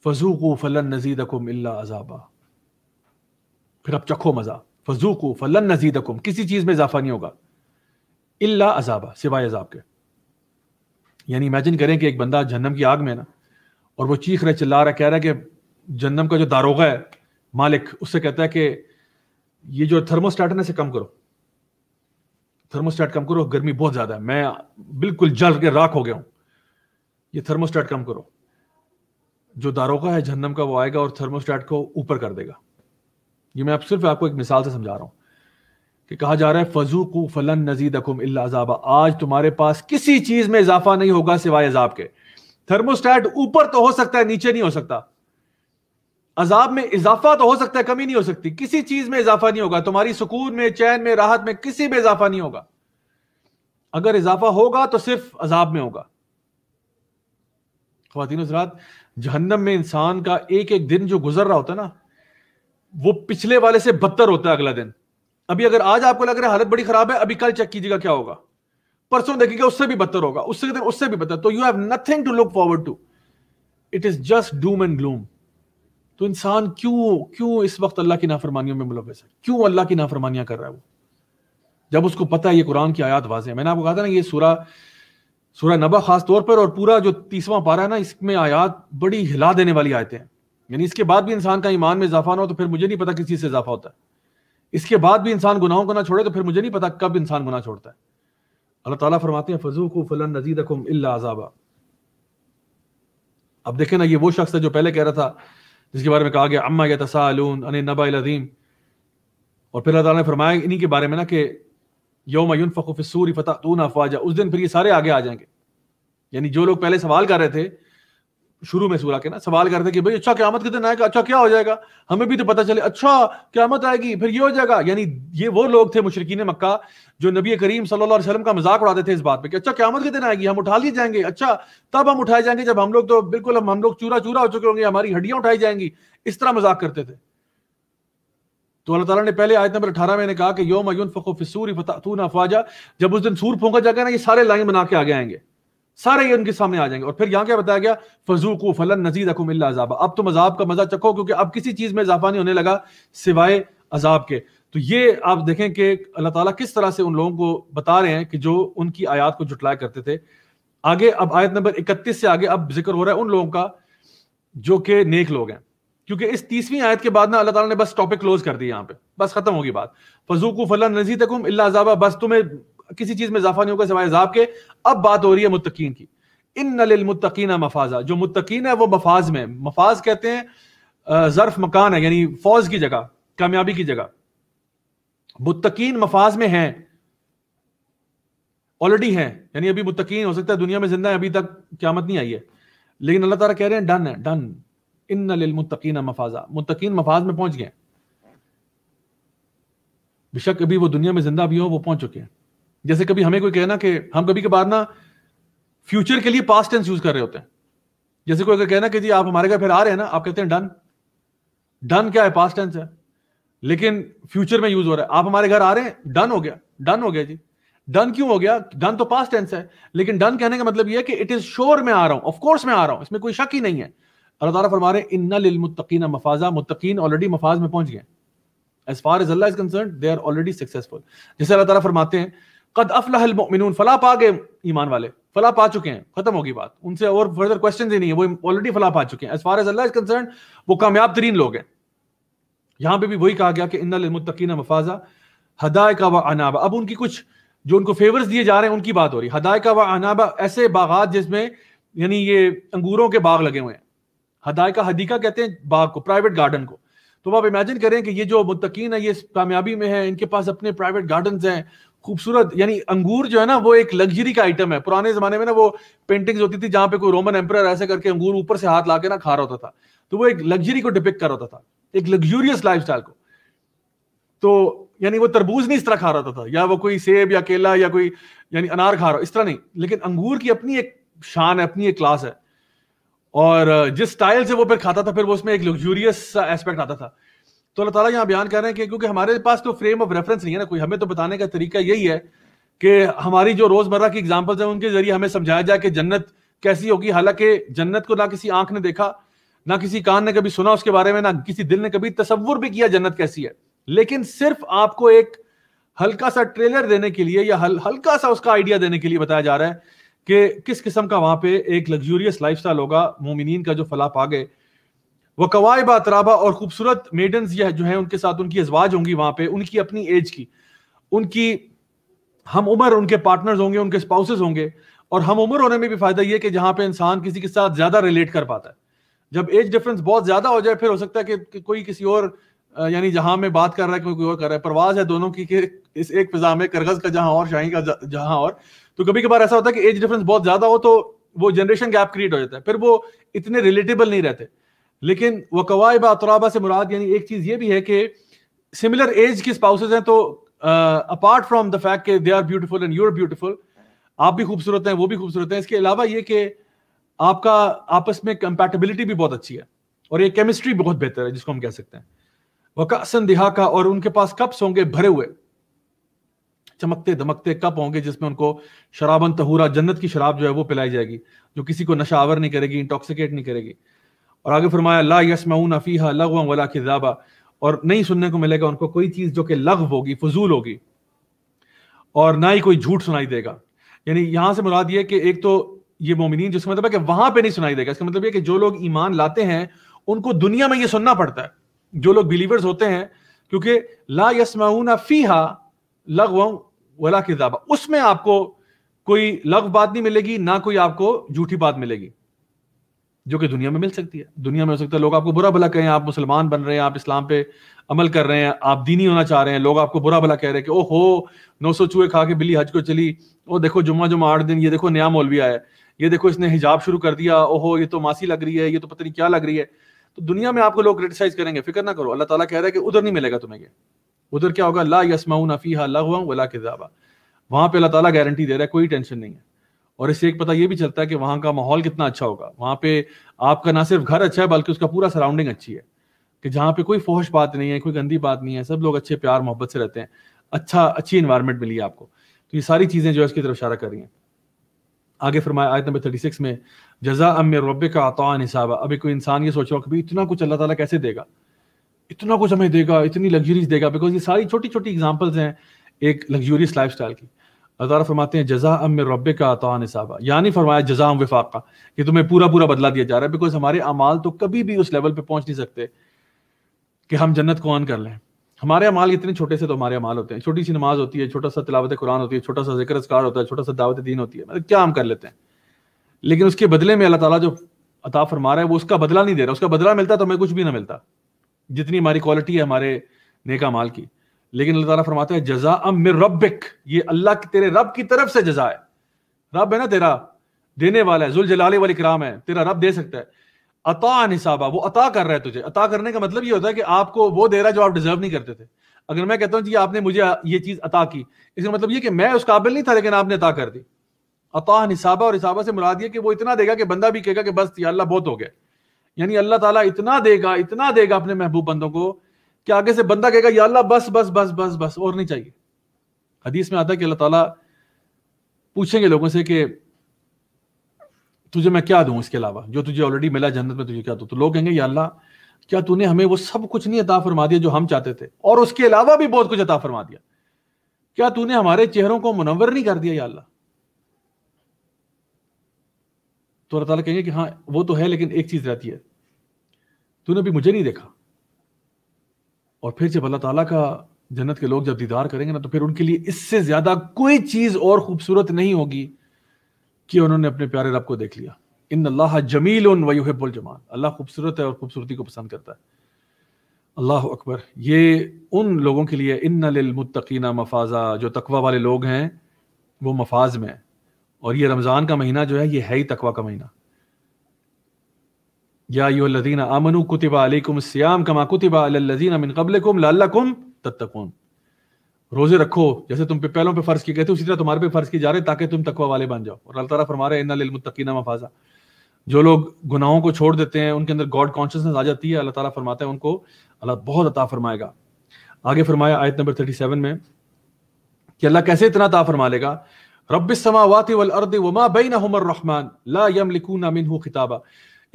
फजूकू फलन नजीद अकुम अजाबा फिर अब चखो मज़ा फजूकू फलन नजीद अकुम किसी चीज़ में इजाफा नहीं होगा इल्ला अजाबा सिवाय अजाब के यानी इमेजिन करें कि एक बंदा जहन्नम की आग में ना और वो चीख रहे चिल्ला रहा कह रहा है कि जन्नम का जो दारोगा है मालिक उससे कहता है कि ये जो थर्मोस्टाट है ना इसे कम करो थर्मोस्टाट कम करो गर्मी बहुत ज़्यादा है मैं बिल्कुल जल के राख हो गया हूं ये थर्मोस्टाट कम करो जो दारोगा है जहन्नम का वो आएगा और थर्मोस्टाट को ऊपर कर देगा ये मैं अब सिर्फ आपको एक मिसाल से समझा रहा हूं कि कहा जा रहा है फजू को फलन नजीद अकुम अजाबा आज तुम्हारे पास किसी चीज़ में इजाफा नहीं होगा सिवाय अजाब के थर्मोस्टैट ऊपर तो हो सकता है नीचे नहीं हो सकता अजाब में इजाफा तो हो सकता है कमी नहीं हो सकती किसी चीज में इजाफा नहीं होगा तुम्हारी सुकून में चैन में राहत में किसी में इजाफा नहीं होगा अगर इजाफा होगा तो सिर्फ अजाब में होगा खातिन जहन्नम में इंसान का एक एक दिन जो गुजर रहा होता है ना वो पिछले वाले से बदतर होता है अगला दिन अभी अगर आज आपको लग रहा है हालत बड़ी खराब है अभी कल चेक कीजिएगा क्या होगा परसों देखिएगा उससे भी बदतर होगा उससे दिन उससे भी बदतर तो you have nothing to look forward to it is just doom and gloom तो इंसान क्यों क्यों इस वक्त अल्लाह की नाफरमानियों में मुलवस है क्यों अल्लाह की नाफरमानियां कर रहा है वो जब उसको पता है ये कुरान की आयात वाजे है मैंने आपको कहा था ना ये सूरा सूरा नबा खास तौर पर और पूरा जो तीसवा पारा है ना इसमें आयात बड़ी हिला देने वाली आयतें हैं यानी इसके बाद भी इंसान का ईमान में इजाफा ना हो तो फिर मुझे नहीं पता किस चीज़ से इजाफा होता है इसके बाद भी इंसान गुनाहों को ना छोड़े तो फिर मुझे नहीं पता कब इंसान गुना छोड़ता है अल्लाह ताला फरमाते हैं फजूक फलन नजीद अजाबा अब देखें ना ये वो शख्स है जो पहले कह रहा था जिसके बारे में कहा गया अम्मा या तसालून अन नबा और फिर अल्लाह ने फरमाया इन्हीं के बारे में ना कि योमयन फ़खफ़सूरी फ़तून अफवाजा उस दिन फिर ये सारे आगे आ जाएंगे यानी जो लोग पहले सवाल कर रहे थे शुरू में सूरा के ना सवाल करते कि भाई अच्छा क्यामत के दिन आएगा अच्छा क्या हो जाएगा हमें भी तो पता चले अच्छा क्यामत आएगी फिर ये हो जाएगा यानी ये वो लोग थे मुशरकिन मक्का जो नबी करीम सल्लल्लाहु अलैहि वसल्लम का मजाक उड़ाते थे इस बात पे कि अच्छा क्यामत के दिन आएगी हम उठा लिए जाएंगे अच्छा तब हम उठाए जाएंगे जब हम लोग तो बिल्कुल हम हम लोग चूरा चूरा हो चुके होंगे हमारी हड्डियां उठाई जाएंगी इस तरह मजाक करते थे तो अल्लाह तला ने पहले आयत नंबर अठारह में कहा कि योम फ़खो फिसूर जब उस दिन सूर फोंका जाएगा ना ये सारे लाइन बना के आगे आएंगे सारे ये उनके सामने आ जाएंगे और फिर यहाँ क्या बताया गया फजूक फलन नजीर अकुम अजाब अब तुम अजाब का मजा चखो क्योंकि अब किसी चीज में इजाफा नहीं होने लगा सिवाय अजाब के तो ये आप देखें कि अल्लाह ताला किस तरह से उन लोगों को बता रहे हैं कि जो उनकी आयत को जुटलाया करते थे आगे अब आयत नंबर इकतीस से आगे अब जिक्र हो रहा है उन लोगों का जो कि नेक लोग हैं क्योंकि इस तीसवीं आयत के बाद ना अल्लाह ताला ने बस टॉपिक क्लोज कर दिया यहाँ पे बस खत्म होगी बात फजूक फला नजीद अकुम अजाबा बस तुम्हें किसी चीज में इजाफा नहीं होगा सिवाय अजाब के अब बात हो रही है मुतकीन की इन नलिल मुतकीन मफाजा जो मुतकीन है वो मफाज में मफाज कहते हैं जर्फ मकान है यानी फौज की जगह कामयाबी की जगह मुतकीन मफाज में है ऑलरेडी है यानी अभी मुतकीन हो सकता है दुनिया में जिंदा है अभी तक क्यामत नहीं आई है लेकिन अल्लाह तारा कह रहे हैं डन है डन इन नलिल मफाजा मुतकीन मफाज में पहुंच गए बेशक अभी वो दुनिया में जिंदा भी हो वो पहुंच चुके हैं जैसे कभी हमें कोई कहे ना कि हम कभी कभार ना फ्यूचर के लिए पास्ट टेंस यूज कर रहे होते हैं जैसे कोई अगर कहना कि जी आप हमारे घर फिर आ रहे हैं ना आप कहते हैं डन डन क्या है पास्ट टेंस है लेकिन फ्यूचर में यूज हो रहा है आप हमारे घर आ रहे हैं डन हो गया डन हो गया जी डन क्यों हो गया डन तो पास्ट टेंस है लेकिन डन कहने का मतलब यह है कि इट इज श्योर में आ रहा हूं ऑफकोर्स मैं आ रहा हूं इसमें कोई शक ही नहीं है अल्लाह तारा फरमा रहे इन्ना लिल मफाजा मुत्तकीन ऑलरेडी मफाज में पहुंच गए as far as Allah is concern they are already successful जैसे अल्लाह तारा फरमाते हैं कद अफलाहल मोमिनून फला पा गए ईमान वाले फला पा चुके हैं खत्म होगी बात उनसे और फर्दर क्वेश्चन ही नहीं है वो ऑलरेडी फला पा चुके हैं as far as Allah is concern वो कामयाब तरीन लोग हैं यहां पे भी वही कहा गया कि इन्नतकीन मफाजा हदाय का व अनाबा अब उनकी कुछ जो उनको फेवर्स दिए जा रहे हैं उनकी बात हो रही है हदाय का व अनाबा ऐसे बागात जिसमें यानी ये अंगूरों के बाग लगे हुए हैं हदाय का हदीका कहते हैं बाग को प्राइवेट गार्डन को तो आप इमेजिन करें कि ये जो मुतकीन है ये कामयाबी में है इनके पास अपने प्राइवेट गार्डन हैं खूबसूरत यानी अंगूर जो है ना वो एक लग्जरी का आइटम है पुराने जमाने में ना वो पेंटिंग्स होती थी जहां पे कोई रोमन एम्पर ऐसे करके अंगूर ऊपर से हाथ ला के ना खा रहा होता था तो वो एक लग्जरी को डिपेक्ट कर होता था एक लग्जूरियस लाइफ को तो यानी वो तरबूज नहीं इस तरह खा रहा था या वो कोई सेब या केला या कोई यानी अनार खा रहा इस तरह नहीं लेकिन अंगूर की अपनी एक शान है अपनी एक क्लास है और जिस स्टाइल से वो फिर खाता था फिर वो उसमें एक लग्जूरियस एस्पेक्ट आता था तो अल्लाह ताला यहाँ बयान कर रहे हैं कि क्योंकि हमारे पास तो फ्रेम ऑफ रेफरेंस नहीं है ना कोई हमें तो बताने का तरीका यही है कि हमारी जो रोजमर्रा की एग्जाम्पल्स हैं उनके जरिए हमें समझाया जाए कि जन्नत कैसी होगी हालांकि जन्नत को ना किसी आंख ने देखा ना किसी कान ने कभी सुना उसके बारे में ना किसी दिल ने कभी तस्वुर भी किया जन्नत कैसी है लेकिन सिर्फ आपको एक हल्का सा ट्रेलर देने के लिए या हल, हल्का सा उसका आइडिया देने के लिए बताया जा रहा है कि किस किस्म का वहां पे एक लग्जूरियस लाइफ होगा मोमिन का जो फलाप आ गए वह कवायबा तराबा और खूबसूरत मेडन्स यह जो है उनके साथ उनकी अजवाज होंगी वहां पे उनकी अपनी एज की उनकी हम उम्र उनके पार्टनर्स होंगे उनके स्पाउसेस होंगे और हम उम्र होने में भी फायदा यह कि जहां पे इंसान किसी के साथ ज्यादा रिलेट कर पाता है जब एज डिफरेंस बहुत ज्यादा हो जाए फिर हो सकता है कि, कि कोई किसी और यानी जहां में बात कर रहा है कोई कोई और कर रहा है परवाज है दोनों की कि इस एक फिजा में करगज का जहां और शाही का जहां और तो कभी कभार ऐसा होता है कि एज डिफरेंस बहुत ज्यादा हो तो वो जनरेशन गैप क्रिएट हो जाता है फिर वो इतने रिलेटेबल नहीं रहते लेकिन वह कवायब अतराबा से मुराद यानी एक चीज़ ये भी है कि सिमिलर एज के स्पाउसेज हैं तो अपार्ट फ्रॉम द फैक्ट के they are beautiful and you're beautiful आप भी खूबसूरत हैं वो भी खूबसूरत हैं इसके अलावा ये कि आपका आपस में कंपेटेबिलिटी भी बहुत अच्छी है और ये केमिस्ट्री बहुत बेहतर है जिसको हम कह सकते हैं वकासन दिहा का और उनके पास कप्स होंगे भरे हुए चमकते दमकते कप होंगे जिसमें उनको शराबन तहूरा जन्नत की शराब जो है वो पिलाई जाएगी जो किसी को नशावर नहीं करेगी इंटॉक्सिकेट नहीं करेगी और आगे फरमाया ला यसमाऊन फ़ीहा लग वला किदाबा और नहीं सुनने को मिलेगा उनको कोई चीज़ जो कि लग होगी फजूल होगी और ना ही कोई झूठ सुनाई देगा यानी यहाँ से मुराद ये कि एक तो ये मोमिन जिसका मतलब है कि वहां पे नहीं सुनाई देगा इसका मतलब ये कि जो लोग ईमान लाते हैं उनको दुनिया में ये सुनना पड़ता है जो लोग बिलीवर्स होते हैं क्योंकि ला यसमाऊन फ़ीहा लग वला किदाबा उसमें आपको कोई लग बात नहीं मिलेगी ना कोई आपको झूठी बात मिलेगी जो कि दुनिया में मिल सकती है दुनिया में हो सकता है लोग आपको बुरा भला कहें आप मुसलमान बन रहे हैं आप इस्लाम पे अमल कर रहे हैं आप दीनी होना चाह रहे हैं लोग आपको बुरा भला कह रहे हैं कि ओ हो नौ सौ चूहे खा के बिल्ली हज को चली ओ देखो जुम्मा जुम्मा आठ दिन ये देखो नया मौलवी आया ये देखो इसने हिजाब शुरू कर दिया ओहो ये तो मासी लग रही है ये तो पता नहीं क्या लग रही है तो दुनिया में आपको लोग क्रिटिसाइज करेंगे फिक्र ना करो अल्लाह ताला कह रहा है कि उधर नहीं मिलेगा तुम्हें ये उधर क्या होगा ला यसमाऊ नफीहा ला हुआ वला किजाबा वहां पे अल्लाह ताला गारंटी दे रहा है कोई टेंशन नहीं है और इससे एक पता ये भी चलता है कि वहाँ का माहौल कितना अच्छा होगा वहाँ पे आपका ना सिर्फ घर अच्छा है बल्कि उसका पूरा सराउंडिंग अच्छी है कि जहाँ पे कोई फोहश बात नहीं है कोई गंदी बात नहीं है सब लोग अच्छे प्यार मोहब्बत से रहते हैं अच्छा अच्छी इन्वायरमेंट मिली है आपको तो ये सारी चीज़ें जो है इसकी तरफ इशारा कर रही हैं आगे फरमाया आयत नंबर थर्टी सिक्स में जजा अम रब का आता हिसाब अभी कोई इंसान ये सोच रहा हो कि इतना कुछ अल्लाह ताला कैसे देगा इतना कुछ हमें देगा इतनी लग्जरीज देगा बिकॉज ये सारी छोटी छोटी एग्जाम्पल्स हैं एक लग्जूरियस लाइफ की अल्लाह फरमाते हैं जजा अम रब का अता नसाबा यानी फरमाया जजा विफाका कि तुम्हें पूरा पूरा बदला दिया जा रहा है बिकॉज हमारे अमाल तो कभी भी उस लेवल पर पहुंच नहीं सकते कि हम जन्नत को ऑन कर लें हमारे अमाल इतने छोटे से तो हमारे अमाल होते हैं छोटी सी नमाज होती है छोटा सा तिलावत कुरान होती है छोटा सा जिक्र असकार होता है छोटा सा दावत दीन होती है मतलब क्या हम कर लेते हैं लेकिन उसके बदले में अल्लाह ताला जो अता फरमा रहा है वो उसका बदला नहीं दे रहा उसका बदला मिलता तो हमें कुछ भी ना मिलता जितनी हमारी क्वालिटी है हमारे नेका माल की लेकिन अल्लाह ताला फरमाते हैं जजा अम रबिक ये अल्लाह के तेरे रब की तरफ से जजा है रब है ना तेरा देने वाला है जुल जलाले वाली कराम है तेरा रब दे सकता है अता निसाबा वो अता कर रहा है तुझे अता करने का मतलब ये होता है कि आपको वो दे रहा है जो आप डिजर्व नहीं करते थे अगर मैं कहता हूँ जी आपने मुझे ये चीज अता की इसका मतलब ये कि मैं उस काबिल नहीं था लेकिन आपने अता कर दी अता निसाबा और हिसाबा से मुराद ये कि वो इतना देगा कि बंदा भी कहेगा कि बस या अल्लाह बहुत हो गया यानी अल्लाह ताला इतना देगा इतना देगा अपने महबूब बंदों को कि आगे से बंदा कहेगा या अल्लाह बस बस बस बस बस और नहीं चाहिए हदीस में आता है कि अल्लाह ताला पूछेंगे लोगों से कि तुझे मैं क्या दूं इसके अलावा जो तुझे ऑलरेडी मिला जन्नत में तुझे क्या दूं तो लोग कहेंगे या अल्लाह क्या तूने हमें वो सब कुछ नहीं अता फरमा दिया जो हम चाहते थे और उसके अलावा भी बहुत कुछ अता फरमा दिया क्या तूने हमारे चेहरों को मुनवर नहीं कर दिया या अल्लाह तो अल्लाह ताला कहेंगे कि हाँ वो तो है लेकिन एक चीज रहती है तूने अभी मुझे नहीं देखा और फिर जब अल्लाह ताला का जन्नत के लोग जब दीदार करेंगे ना तो फिर उनके लिए इससे ज़्यादा कोई चीज़ और खूबसूरत नहीं होगी कि उन्होंने अपने प्यारे रब को देख लिया इन अल्लाह जमील उन वयुहबुल जमान अल्लाह खूबसूरत है और खूबसूरती को पसंद करता है अल्लाह अकबर ये उन लोगों के लिए इन लिलमुतकीना मफाजा जो तकवा वाले लोग हैं वो मफाज में है और ये रमज़ान का महीना जो है ये है ही तकवा का महीना रोजे रखो जैसे तुम पे पहलों पे फर्ज किए गए थे उसी तरह तुम्हारे पे फर्ज किए जा रहे ताकि तुम तकवा वाले बन जाओ और अल्लाह ताला फरमा रहे इन्ना मफाजा जो लोग गुनाहों को छोड़ देते हैं उनके अंदर गॉड कॉन्शियसनेस आ जाती है अल्लाह ताला फरमाता है उनको अल्लाह बहुत अता फरमाएगा आगे फरमाया आयत नंबर थर्टी सेवन में कि अल्लाह कैसे इतना अता फरमा लेगा रब समावाति वल अर्द वमा बैनहुमर रहमान ला यमलिकूना मिनहु खिताबा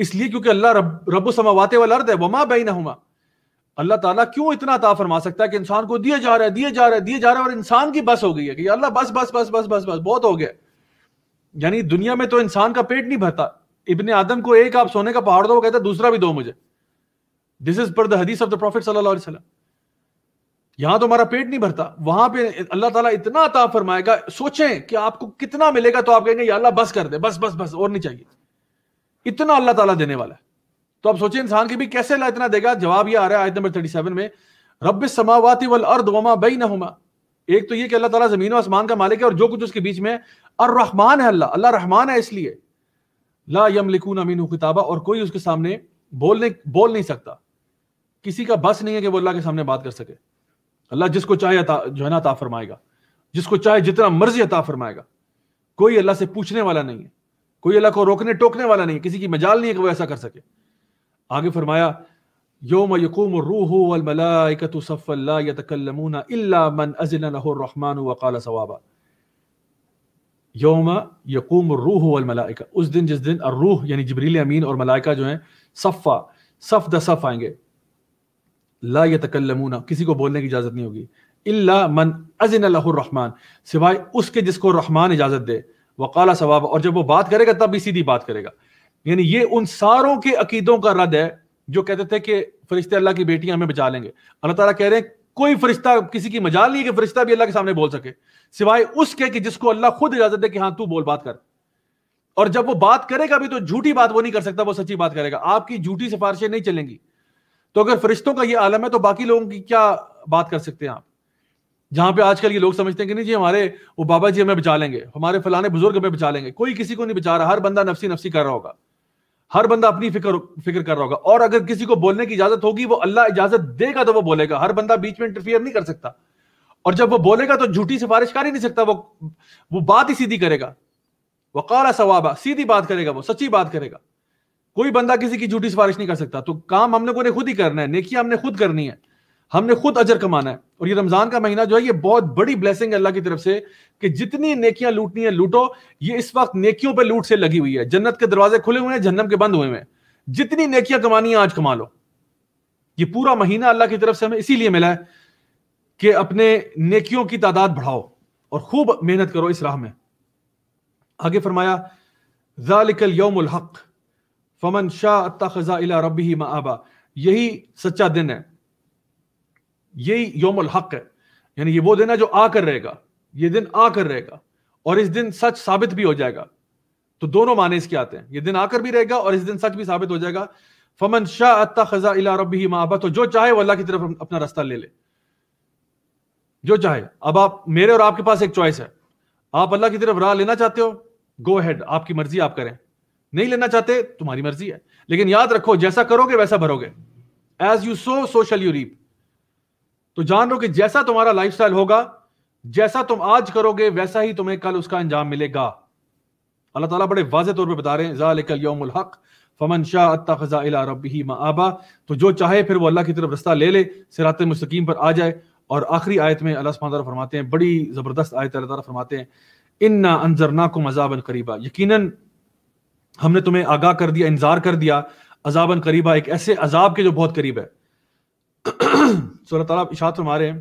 इसलिए क्योंकि अल्लाह रब रब समावाते वाला अर्द है वमा बैना हुआ अल्लाह ताला क्यों इतना अता फरमा सकता है कि इंसान को दिए जा रहा है दिए जा रहा है दिए जा रहा है और इंसान की बस हो गई है कि अल्लाह बस बस बस बस बस बस बहुत हो गया यानी दुनिया में तो इंसान का पेट नहीं भरता इबन आदम को एक आप सोने का पहाड़ दो वो कहता दूसरा भी दो मुझे दिस इज पर द हदीस ऑफ द प्रॉफिट सल्लल्लाहु यहां तो हमारा पेट नहीं भरता वहां पे अल्लाह ताला इतना अता फरमाएगा सोचें कि आपको कितना मिलेगा तो आप कहेंगे अल्लाह बस कर दे बस बस बस और नहीं चाहिए इतना अल्लाह ताला देने वाला है तो आप सोचिए इंसान के भी कैसे अल्लाह इतना देगा जवाब ये आ रहा है आयत नंबर थर्टी सेवन में रब समावाती वल अर्द वमा बई एक तो ये कि अल्लाह ताला जमीन और आसमान का मालिक है और जो कुछ उसके बीच में अर रहमान है अल्लाह अल्लाह रहमान है इसलिए ला यमलिकून अमीन किताबा और कोई उसके सामने बोलने बोल नहीं सकता किसी का बस नहीं है कि वो अल्लाह के सामने बात कर सके अल्लाह जिसको चाहे जो है ना अता फरमाएगा जिसको चाहे जितना मर्जी अता फरमाएगा कोई अल्लाह से पूछने वाला नहीं है कोई अल्लाह को रोकने टोकने वाला नहीं किसी की मजाल नहीं है कि वो ऐसा कर सके आगे फरमाया योम यकूम रूह मन लहु अर-रहमान व वकाल सवाबा योम यकूम रूह मलाइका उस दिन जिस दिन रूह यानी जिब्रील अमीन और मलाइका जो हैं सफ्फा सफ़ द सफ़ आएंगे ला यतकलमूना किसी को बोलने की इजाज़त नहीं होगी इल्ला मन अजिन रहमान सिवाय उसके जिसको रहमान इजाज़त दे वकाला सवाब और जब वो बात करेगा तब भी सीधी बात करेगा यानी ये उन सारों के अकीदों का रद है जो कहते थे कि फरिश्ते अल्लाह की बेटियां हमें बचा लेंगे अल्लाह ताला कह रहे हैं कोई फरिश्ता किसी की मजाल नहीं है कि फरिश्ता भी अल्लाह के सामने बोल सके सिवाय उसके कि जिसको अल्लाह खुद इजाजत दे कि हाँ तू बोल बात कर और जब वो बात करेगा भी तो झूठी बात वो नहीं कर सकता वो सच्ची बात करेगा आपकी झूठी सिफारिशें नहीं चलेंगी तो अगर फरिश्तों का ये आलम है तो बाकी लोगों की क्या बात कर सकते हैं आप जहां पे आजकल ये लोग समझते हैं कि नहीं जी हमारे वो बाबा जी हमें बचा लेंगे हमारे फलाने बुजुर्ग हमें बचा लेंगे कोई किसी को नहीं बचा रहा हर बंदा नफसी नफसी कर रहा होगा हर बंदा अपनी फिक्र फिक्र कर रहा होगा और अगर किसी को बोलने की इजाजत होगी वो अल्लाह इजाजत देगा तो वो बोलेगा हर बंदा बीच में इंटरफियर नहीं कर सकता और जब वो बोलेगा तो झूठी सिफारिश कर ही नहीं सकता वो वो बात ही सीधी करेगा काला सवाबा सीधी बात करेगा वो सच्ची बात करेगा कोई बंदा किसी की झूठी सिफारिश नहीं कर सकता तो काम हम लोगों ने खुद ही करना है नेकी हमने खुद करनी है हमने खुद अजर कमाना है और ये रमजान का महीना जो है ये बहुत बड़ी ब्लेसिंग अल्लाह की तरफ से कि जितनी नेकियां लूटनी है लूटो ये इस वक्त नेकियों पे लूट से लगी हुई है जन्नत के दरवाजे खुले हुए हैं जन्नम के बंद हुए हैं जितनी नेकियां कमानी है आज कमा लो ये पूरा महीना अल्लाह की तरफ से हमें इसीलिए मिला है कि अपने नेकियों की तादाद बढ़ाओ और खूब मेहनत करो इस राह में आगे फरमाया जालिकल हक फमन शाह तखजा इला रबी माबा यही सच्चा दिन है यही योम हक है यानी ये वो दिन है जो आकर रहेगा ये दिन आकर रहेगा और इस दिन सच साबित भी हो जाएगा तो दोनों माने इसके आते हैं ये दिन आकर भी रहेगा और इस दिन सच भी साबित हो जाएगा फमन शाह खजा इला रबी तो जो चाहे वो अल्लाह की तरफ अपना रास्ता ले ले जो चाहे अब आप मेरे और आपके पास एक चॉइस है आप अल्लाह की तरफ राह लेना चाहते हो गो हैड आपकी मर्जी आप करें नहीं लेना चाहते तुम्हारी मर्जी है लेकिन याद रखो जैसा करोगे वैसा भरोगे as you sow so shall you reap तो जान लो कि जैसा तुम्हारा लाइफ होगा जैसा तुम आज करोगे वैसा ही तुम्हें कल उसका अंजाम मिलेगा अल्लाह ताला बड़े वाजे तौर पे बता रहे हैं हक फमन शाह माबा तो जो चाहे फिर वो अल्लाह की तरफ रास्ता ले ले सिरात मुस्तकीम पर आ जाए और आखिरी आयत में अल्लाह सुबहान फरमाते हैं बड़ी ज़बरदस्त आयत अल्लाह ताला फरमाते हैं इन्ना अनजरना को मजाबन करीबा यकीनन हमने तुम्हें आगाह कर दिया इंतजार कर दिया अजाबन करीबा एक ऐसे अजाब के जो बहुत करीब है [CLEARS THROAT] सूरत तला इशात फरमा रहे हैं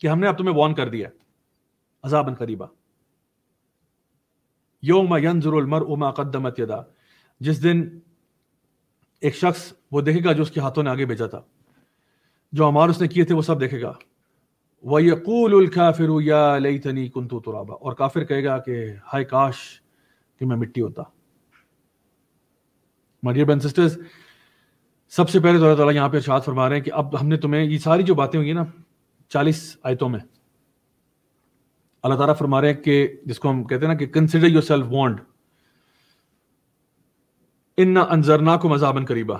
कि हमने अब तुम्हें वॉर्न कर दिया अजाबन करीबा यो योम यंजुरमर उमा कदमत यदा जिस दिन एक शख्स वो देखेगा जो उसके हाथों ने आगे भेजा था जो हमार उसने किए थे वो सब देखेगा वह यकूल काफिर या लई थनी कुंतु तुराबा और काफिर कहेगा कि हाय काश कि मैं मिट्टी होता मरियर डियर सिस्टर्स सबसे पहले तो अल्लाह यहाँ पे अर्शाद फरमा रहे हैं कि अब हमने तुम्हें ये सारी जो बातें होंगी ना चालीस आयतों में अल्लाह तारा फरमा रहे हैं कि जिसको हम कहते हैं ना कि कंसिडर योर सेल्फ वॉन्ड इन अनजरना को मजाबन करीबा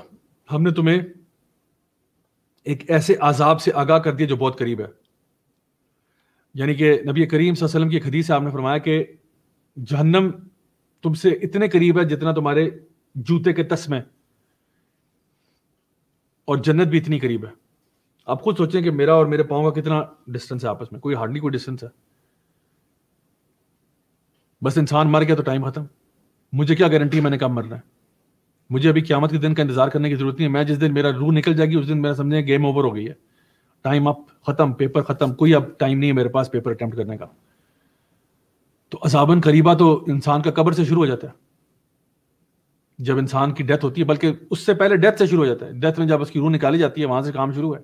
हमने तुम्हें एक ऐसे आजाब से आगाह कर दिया जो बहुत करीब है यानी कि नबी करीम वसल्लम की खदी से आपने फरमाया कि जहन्नम तुमसे इतने करीब है जितना तुम्हारे जूते के तस्में और जन्नत भी इतनी करीब है आप खुद सोचें कि मेरा और मेरे पाओं का कितना डिस्टेंस है आपस में कोई हार्डली कोई डिस्टेंस है बस इंसान मर गया तो टाइम खत्म मुझे क्या गारंटी है मैंने कब मरना है मुझे अभी क्यामत के दिन का इंतजार करने की जरूरत नहीं है मैं जिस दिन मेरा रूह निकल जाएगी उस दिन मेरा समझे गेम ओवर हो गई है टाइम अप खत्म पेपर खत्म कोई अब टाइम नहीं है मेरे पास पेपर अटेम्प्ट करने का तो असाबन करीबा तो इंसान का कब्र से शुरू हो जाता है जब इंसान की डेथ होती है बल्कि उससे पहले डेथ से शुरू हो जाता है डेथ में जब उसकी रूह निकाली जाती है वहां से काम शुरू है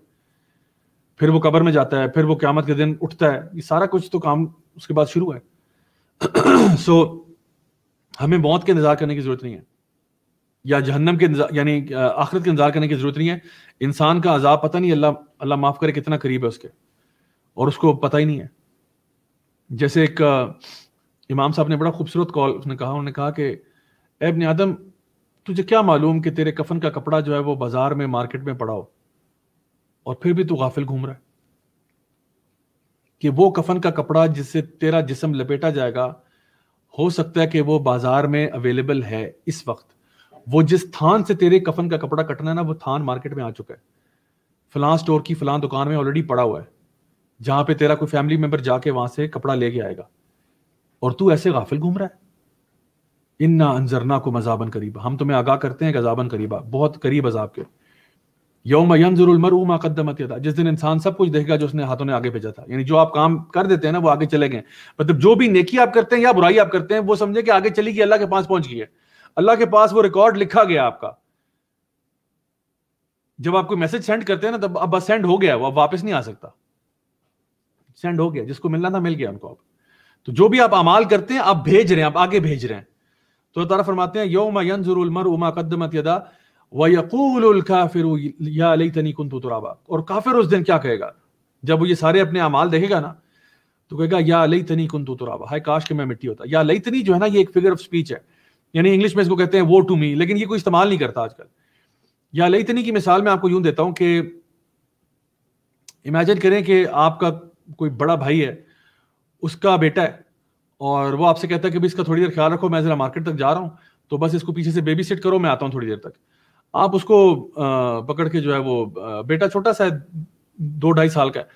फिर वो कबर में जाता है फिर वो क्यामत के दिन उठता है ये सारा कुछ तो काम उसके बाद शुरू है सो [CLEARS THROAT] so, हमें मौत के इंतजार करने की जरूरत नहीं है या जहन्नम के यानी आखिरत के इंतजार करने की जरूरत नहीं है इंसान का अजाब पता नहीं अल्लाह अल्लाह माफ करे कितना करीब है उसके और उसको पता ही नहीं है जैसे एक इमाम साहब ने बड़ा खूबसूरत कॉल उसने कहा उन्होंने कहा कि एबन आदम तुझे क्या मालूम कि तेरे कफन का कपड़ा जो है वो बाजार में मार्केट में पड़ा हो और फिर भी तू गाफिल घूम रहा है कि वो कफन का कपड़ा जिससे तेरा जिसम लपेटा जाएगा हो सकता है कि वो बाजार में अवेलेबल है इस वक्त वो जिस थान से तेरे कफन का कपड़ा कटना है ना वो थान मार्केट में आ चुका है फलां स्टोर की फलां दुकान में ऑलरेडी पड़ा हुआ है जहां पे तेरा कोई फैमिली मेंबर जाके वहां से कपड़ा लेके आएगा और तू ऐसे गाफिल घूम रहा है इन्ना अंजरना अनजरना को मजाबन करीब हम तुम्हें आगाह करते हैं अजाबन करीबा बहुत करीब अजाब के यौम यनजुरमर उमा कदमत था जिस दिन इंसान सब कुछ देखेगा जो उसने हाथों ने आगे भेजा था यानी जो आप काम कर देते हैं ना वो आगे चले गए मतलब जो भी नेकी आप करते हैं या बुराई आप करते हैं वो समझे कि आगे चली गई अल्लाह के पास पहुंच गई है अल्लाह के पास वो रिकॉर्ड लिखा गया आपका जब आप कोई मैसेज सेंड करते हैं ना तब अब बस सेंड हो गया वो अब वापस नहीं आ सकता सेंड हो गया जिसको मिलना था मिल गया उनको अब तो जो भी आप अमाल करते हैं आप भेज रहे हैं आप आगे भेज रहे हैं तो तारा फरमाते हैं योम यंजुरुलमर उमा कद्दमत यदा व यकूलुल काफिर या लैतनी कुंतु तुराबा और काफिर उस दिन क्या कहेगा जब वो ये सारे अपने अमाल देखेगा ना तो कहेगा या लैतनी कुंतु तुराबा हाय काश कि मैं मिट्टी होता या लैतनी जो है ना ये एक फिगर ऑफ स्पीच है यानी इंग्लिश में इसको कहते हैं वो टू मी लेकिन ये कोई इस्तेमाल नहीं करता आजकल या लैतनी की मिसाल मैं आपको यूं देता हूं कि इमेजिन करें कि आपका कोई बड़ा भाई है उसका बेटा है और वो आपसे कहता है कि भी इसका थोड़ी देर ख्याल रखो मैं जरा मार्केट तक जा रहा हूँ तो बस इसको पीछे से बेबी सेट करो मैं आता हूँ थोड़ी देर तक आप उसको पकड़ के जो है वो बेटा छोटा सा है दो ढाई साल का है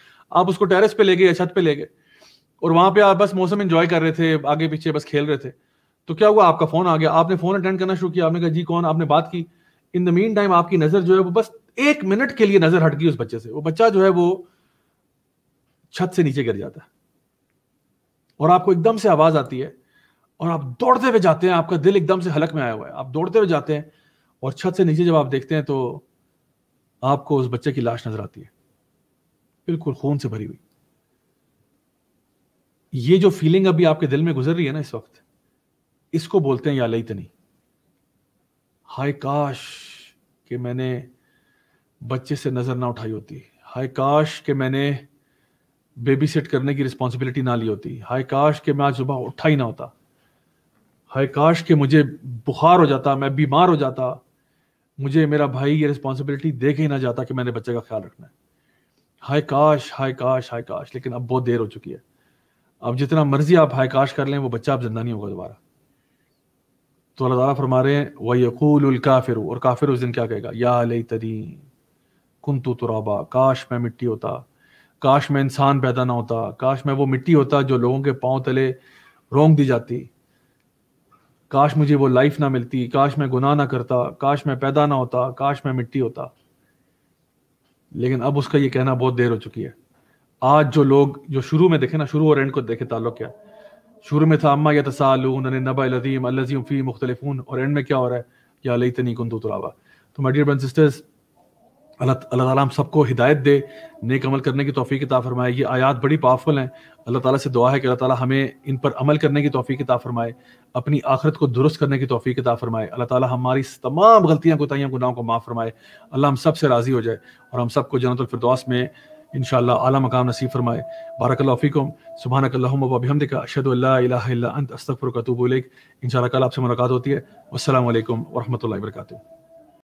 आप उसको टेरेस पे ले गए या छत पे ले गए और वहां पे आप बस मौसम एंजॉय कर रहे थे आगे पीछे बस खेल रहे थे तो क्या हुआ आपका फोन आ गया आपने फोन अटेंड करना शुरू किया आपने कहा जी कौन आपने बात की इन द मीन टाइम आपकी नजर जो है वो बस एक मिनट के लिए नजर हट गई उस बच्चे से वो बच्चा जो है वो छत से नीचे गिर जाता है और आपको एकदम से आवाज आती है और आप दौड़ते हुए जाते हैं आपका दिल एकदम से हलक में आया हुआ है आप दौड़ते हुए जाते हैं और छत से नीचे जब आप देखते हैं तो आपको उस बच्चे की लाश नजर आती है बिल्कुल खून से भरी हुई ये जो फीलिंग अभी आपके दिल में गुजर रही है ना इस वक्त इसको बोलते हैं या लई तनी हाय काश के मैंने बच्चे से नजर ना उठाई होती हाय काश के मैंने बेबी सेट करने की रिस्पॉन्सिबिलिटी ना ली होती हाय काश के मैं आज सुबह उठा ही ना होता हाय काश के मुझे बुखार हो जाता मैं बीमार हो जाता मुझे मेरा भाई ये रिस्पॉन्सिबिलिटी दे ही ना जाता कि मैंने बच्चे का ख्याल रखना है हाय काश हाय काश हाय काश लेकिन अब बहुत देर हो चुकी है अब जितना मर्जी आप हाय काश कर लें वो बच्चा आप जिंदा नहीं होगा दोबारा तो अल्लाह ताला फरमा रहे हैं वयकूल काफिर और काफिर उस दिन क्या कहेगा या लई तरी कुंतु तुराबा काश मैं मिट्टी होता काश मैं इंसान पैदा ना होता काश मैं वो मिट्टी होता जो लोगों के पांव तले रोंग दी जाती काश मुझे वो लाइफ ना मिलती काश मैं गुनाह ना करता काश मैं पैदा ना होता काश मैं मिट्टी होता लेकिन अब उसका ये कहना बहुत देर हो चुकी है आज जो लोग जो शुरू में देखे ना शुरू और एंड को देखे ताल्लुक क्या शुरू में था अम्मा या तसालून नबा लजीम अलजीम फ़ी मुख्तलिफून और एंड में क्या हो रहा है या लई तनी कुंदू तो माई डियर ब्रन सिस्टर्स अल्लाह ताला हम सबको हिदायत दे नेक अमल करने की तोफ़ी किता फरमाए ये आयात बड़ी पावरफुल हैं अल्लाह ताला से दुआ है कि अल्लाह ताला हमें इन पर अमल करने की तोफ़ी किता फरमाए अपनी आखिरत को दुरुस्त करने की तोफ़ी किता फरमाए अल्लाह ताला हमारी तमाम गलतियाँ कोताहियाँ गुनाहों को माफ़ फरमाए अल्लाह हम सब से राज़ी हो जाए और हम सबको जन्नतफरदौस में इन आला मकाम नसीब फरमाए बारकल्लाफ़ीकम सुबहानकल्लाबिहमदिका अशद अंत अस्तफ़र कतूब इन कल आपसे मुलाकात होती है असल वरहमल वर्का